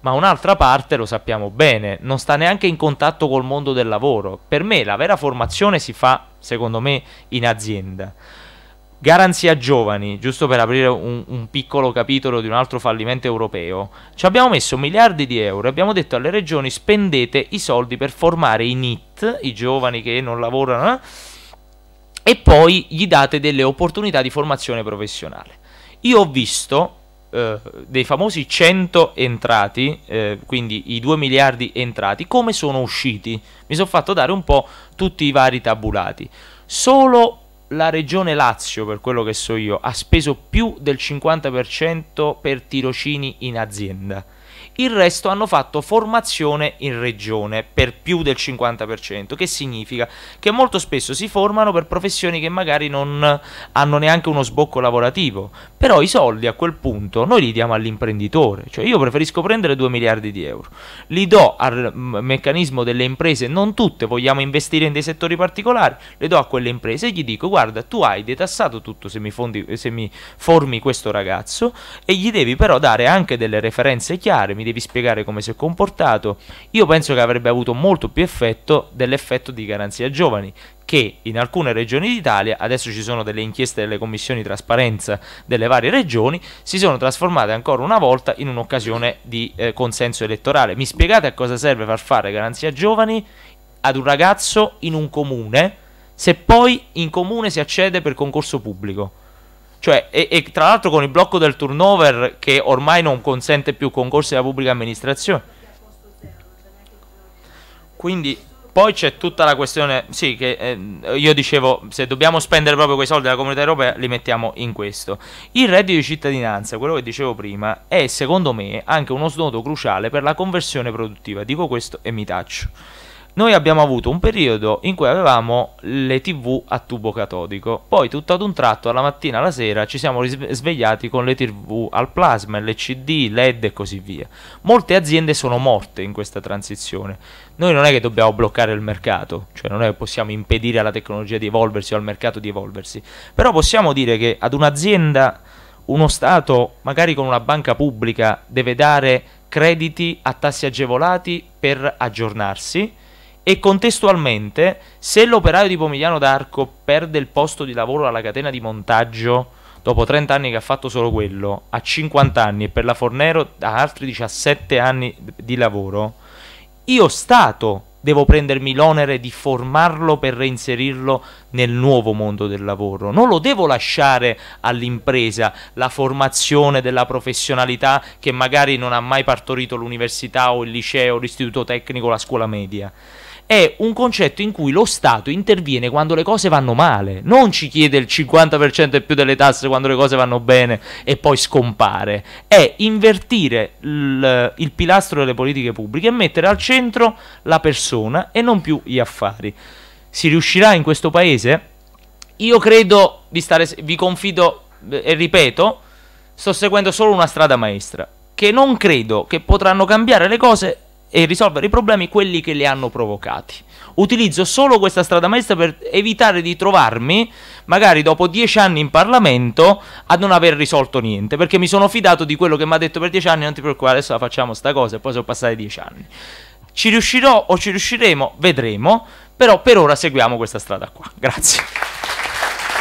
ma un'altra parte lo sappiamo bene, non sta neanche in contatto col mondo del lavoro. Per me la vera formazione si fa, secondo me, in azienda. Garanzia giovani, giusto per aprire un, un, piccolo capitolo di un altro fallimento europeo, ci abbiamo messo miliardi di euro e abbiamo detto alle regioni spendete i soldi per formare i NIT, i giovani che non lavorano, eh, e poi gli date delle opportunità di formazione professionale. Io ho visto eh, dei famosi 100 entrati, eh, quindi i 2 miliardi entrati, come sono usciti. Mi sono fatto dare un po' tutti i vari tabulati. Solo la regione Lazio, per quello che so io, ha speso più del 50% per tirocini in azienda. Il resto hanno fatto formazione in regione per più del 50%, che significa che molto spesso si formano per professioni che magari non hanno neanche uno sbocco lavorativo, però i soldi a quel punto noi li diamo all'imprenditore, cioè io preferisco prendere 2 miliardi di euro, li do al meccanismo delle imprese, non tutte vogliamo investire in dei settori particolari, le do a quelle imprese e gli dico guarda tu hai detassato tutto se mi, fondi, se mi formi questo ragazzo e gli devi però dare anche delle referenze chiare, mi devi spiegare come si è comportato, io penso che avrebbe avuto molto più effetto dell'effetto di garanzia giovani che in alcune regioni d'Italia, adesso ci sono delle inchieste delle commissioni di trasparenza delle varie regioni, si sono trasformate ancora una volta in un'occasione di eh, consenso elettorale. Mi spiegate a cosa serve far fare garanzia giovani ad un ragazzo in un comune se poi in comune si accede per concorso pubblico? Cioè, e, e tra l'altro con il blocco del turnover che ormai non consente più concorsi della pubblica amministrazione. Quindi poi c'è tutta la questione, sì, che eh, io dicevo, se dobbiamo spendere proprio quei soldi della comunità europea, li mettiamo in questo. Il reddito di cittadinanza, quello che dicevo prima, è secondo me anche uno snodo cruciale per la conversione produttiva. Dico questo e mi taccio noi abbiamo avuto un periodo in cui avevamo le tv a tubo catodico, poi tutto ad un tratto, alla mattina, alla sera, ci siamo svegliati con le tv al plasma, LCD, LED e così via. Molte aziende sono morte in questa transizione noi non è che dobbiamo bloccare il mercato, cioè non è che possiamo impedire alla tecnologia di evolversi o al mercato di evolversi, però possiamo dire che ad un'azienda uno Stato, magari con una banca pubblica, deve dare crediti a tassi agevolati per aggiornarsi e contestualmente se l'operaio di Pomigliano d'Arco perde il posto di lavoro alla catena di montaggio dopo 30 anni che ha fatto solo quello, a 50 anni e per la Fornero ha altri 17 anni di lavoro, io Stato devo prendermi l'onere di formarlo per reinserirlo nel nuovo mondo del lavoro. Non lo devo lasciare all'impresa la formazione della professionalità che magari non ha mai partorito l'università o il liceo, l'istituto tecnico, la scuola media è un concetto in cui lo Stato interviene quando le cose vanno male, non ci chiede il 50% e più delle tasse quando le cose vanno bene e poi scompare, è invertire il, il pilastro delle politiche pubbliche e mettere al centro la persona e non più gli affari. Si riuscirà in questo paese? Io credo di stare, vi confido e ripeto, sto seguendo solo una strada maestra, che non credo che potranno cambiare le cose e risolvere i problemi quelli che li hanno provocati. Utilizzo solo questa strada maestra per evitare di trovarmi, magari dopo dieci anni in Parlamento, a non aver risolto niente, perché mi sono fidato di quello che mi ha detto per dieci anni, non ti preoccupare, adesso la facciamo sta cosa e poi sono passati dieci anni. Ci riuscirò o ci riusciremo, vedremo, però per ora seguiamo questa strada qua. Grazie.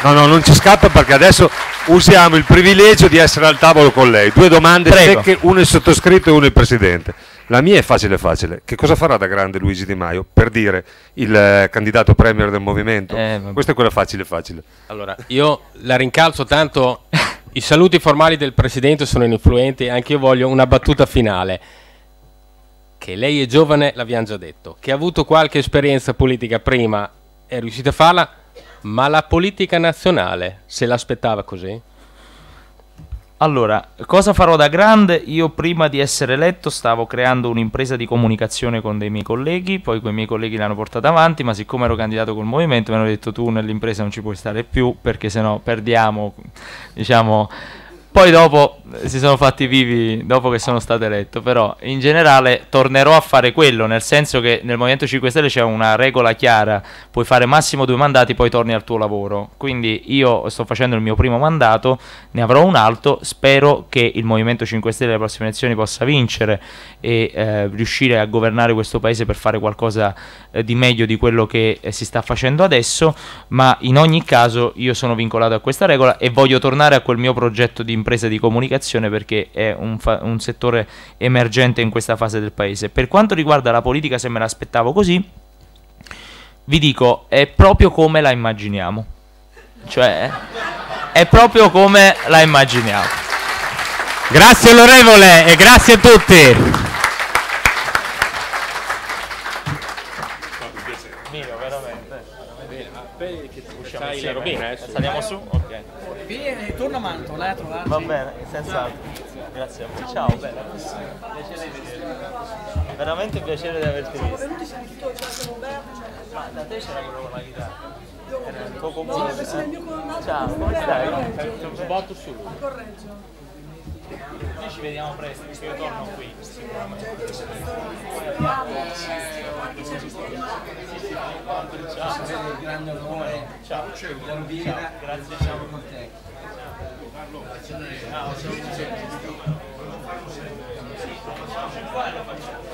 No, no, non ci scappa perché adesso usiamo il privilegio di essere al tavolo con lei. Due domande secche, uno è sottoscritto e uno è il Presidente. La mia è facile facile. Che cosa farà da grande Luigi Di Maio? Per dire il eh, candidato premier del movimento. Eh, Questa è quella facile facile. Allora, io la rincalzo tanto. I saluti formali del Presidente sono ininfluenti. Anche io voglio una battuta finale. Che lei è giovane, l'abbiamo già detto. Che ha avuto qualche esperienza politica prima, è riuscita a farla. Ma la politica nazionale se l'aspettava così? Allora, cosa farò da grande? Io prima di essere eletto stavo creando un'impresa di comunicazione con dei miei colleghi, poi quei miei colleghi l'hanno portata avanti, ma siccome ero candidato col movimento mi hanno detto tu nell'impresa non ci puoi stare più perché sennò perdiamo, diciamo, poi dopo eh, si sono fatti vivi dopo che sono stato eletto, però in generale tornerò a fare quello, nel senso che nel Movimento 5 Stelle c'è una regola chiara, puoi fare massimo due mandati, poi torni al tuo lavoro. Quindi io sto facendo il mio primo mandato, ne avrò un altro, spero che il Movimento 5 Stelle alle prossime elezioni possa vincere e eh, riuscire a governare questo paese per fare qualcosa eh, di meglio di quello che eh, si sta facendo adesso, ma in ogni caso io sono vincolato a questa regola e voglio tornare a quel mio progetto di imprese di comunicazione perché è un, fa- un settore emergente in questa fase del paese. Per quanto riguarda la politica, se me l'aspettavo così, vi dico, è proprio come la immaginiamo. Cioè, è proprio come la immaginiamo. Grazie onorevole e grazie a tutti. Mio, veramente. veramente. Bene, appena che usciamo insieme, robina, eh, saliamo su ritorno a Mantova, eh, trovarci. Va bene, senz'altro. Grazie a voi. Ciao, bella. Piacere di vedervi. Veramente piacere di averti visto. Siamo venuti, siamo tutto, siamo belli. Ma da te c'era quello con la chitarra? Era il tuo comune. No, perché il mio cognato. Ciao, come stai? Un botto su lui. A Correggio. Noi ci vediamo presto, io torno qui, sicuramente. Ciao. Ciao. Ciao. Grazie, ciao. Carlo. No, facciamo sempre semplice. Lo facciamo lo facciamo.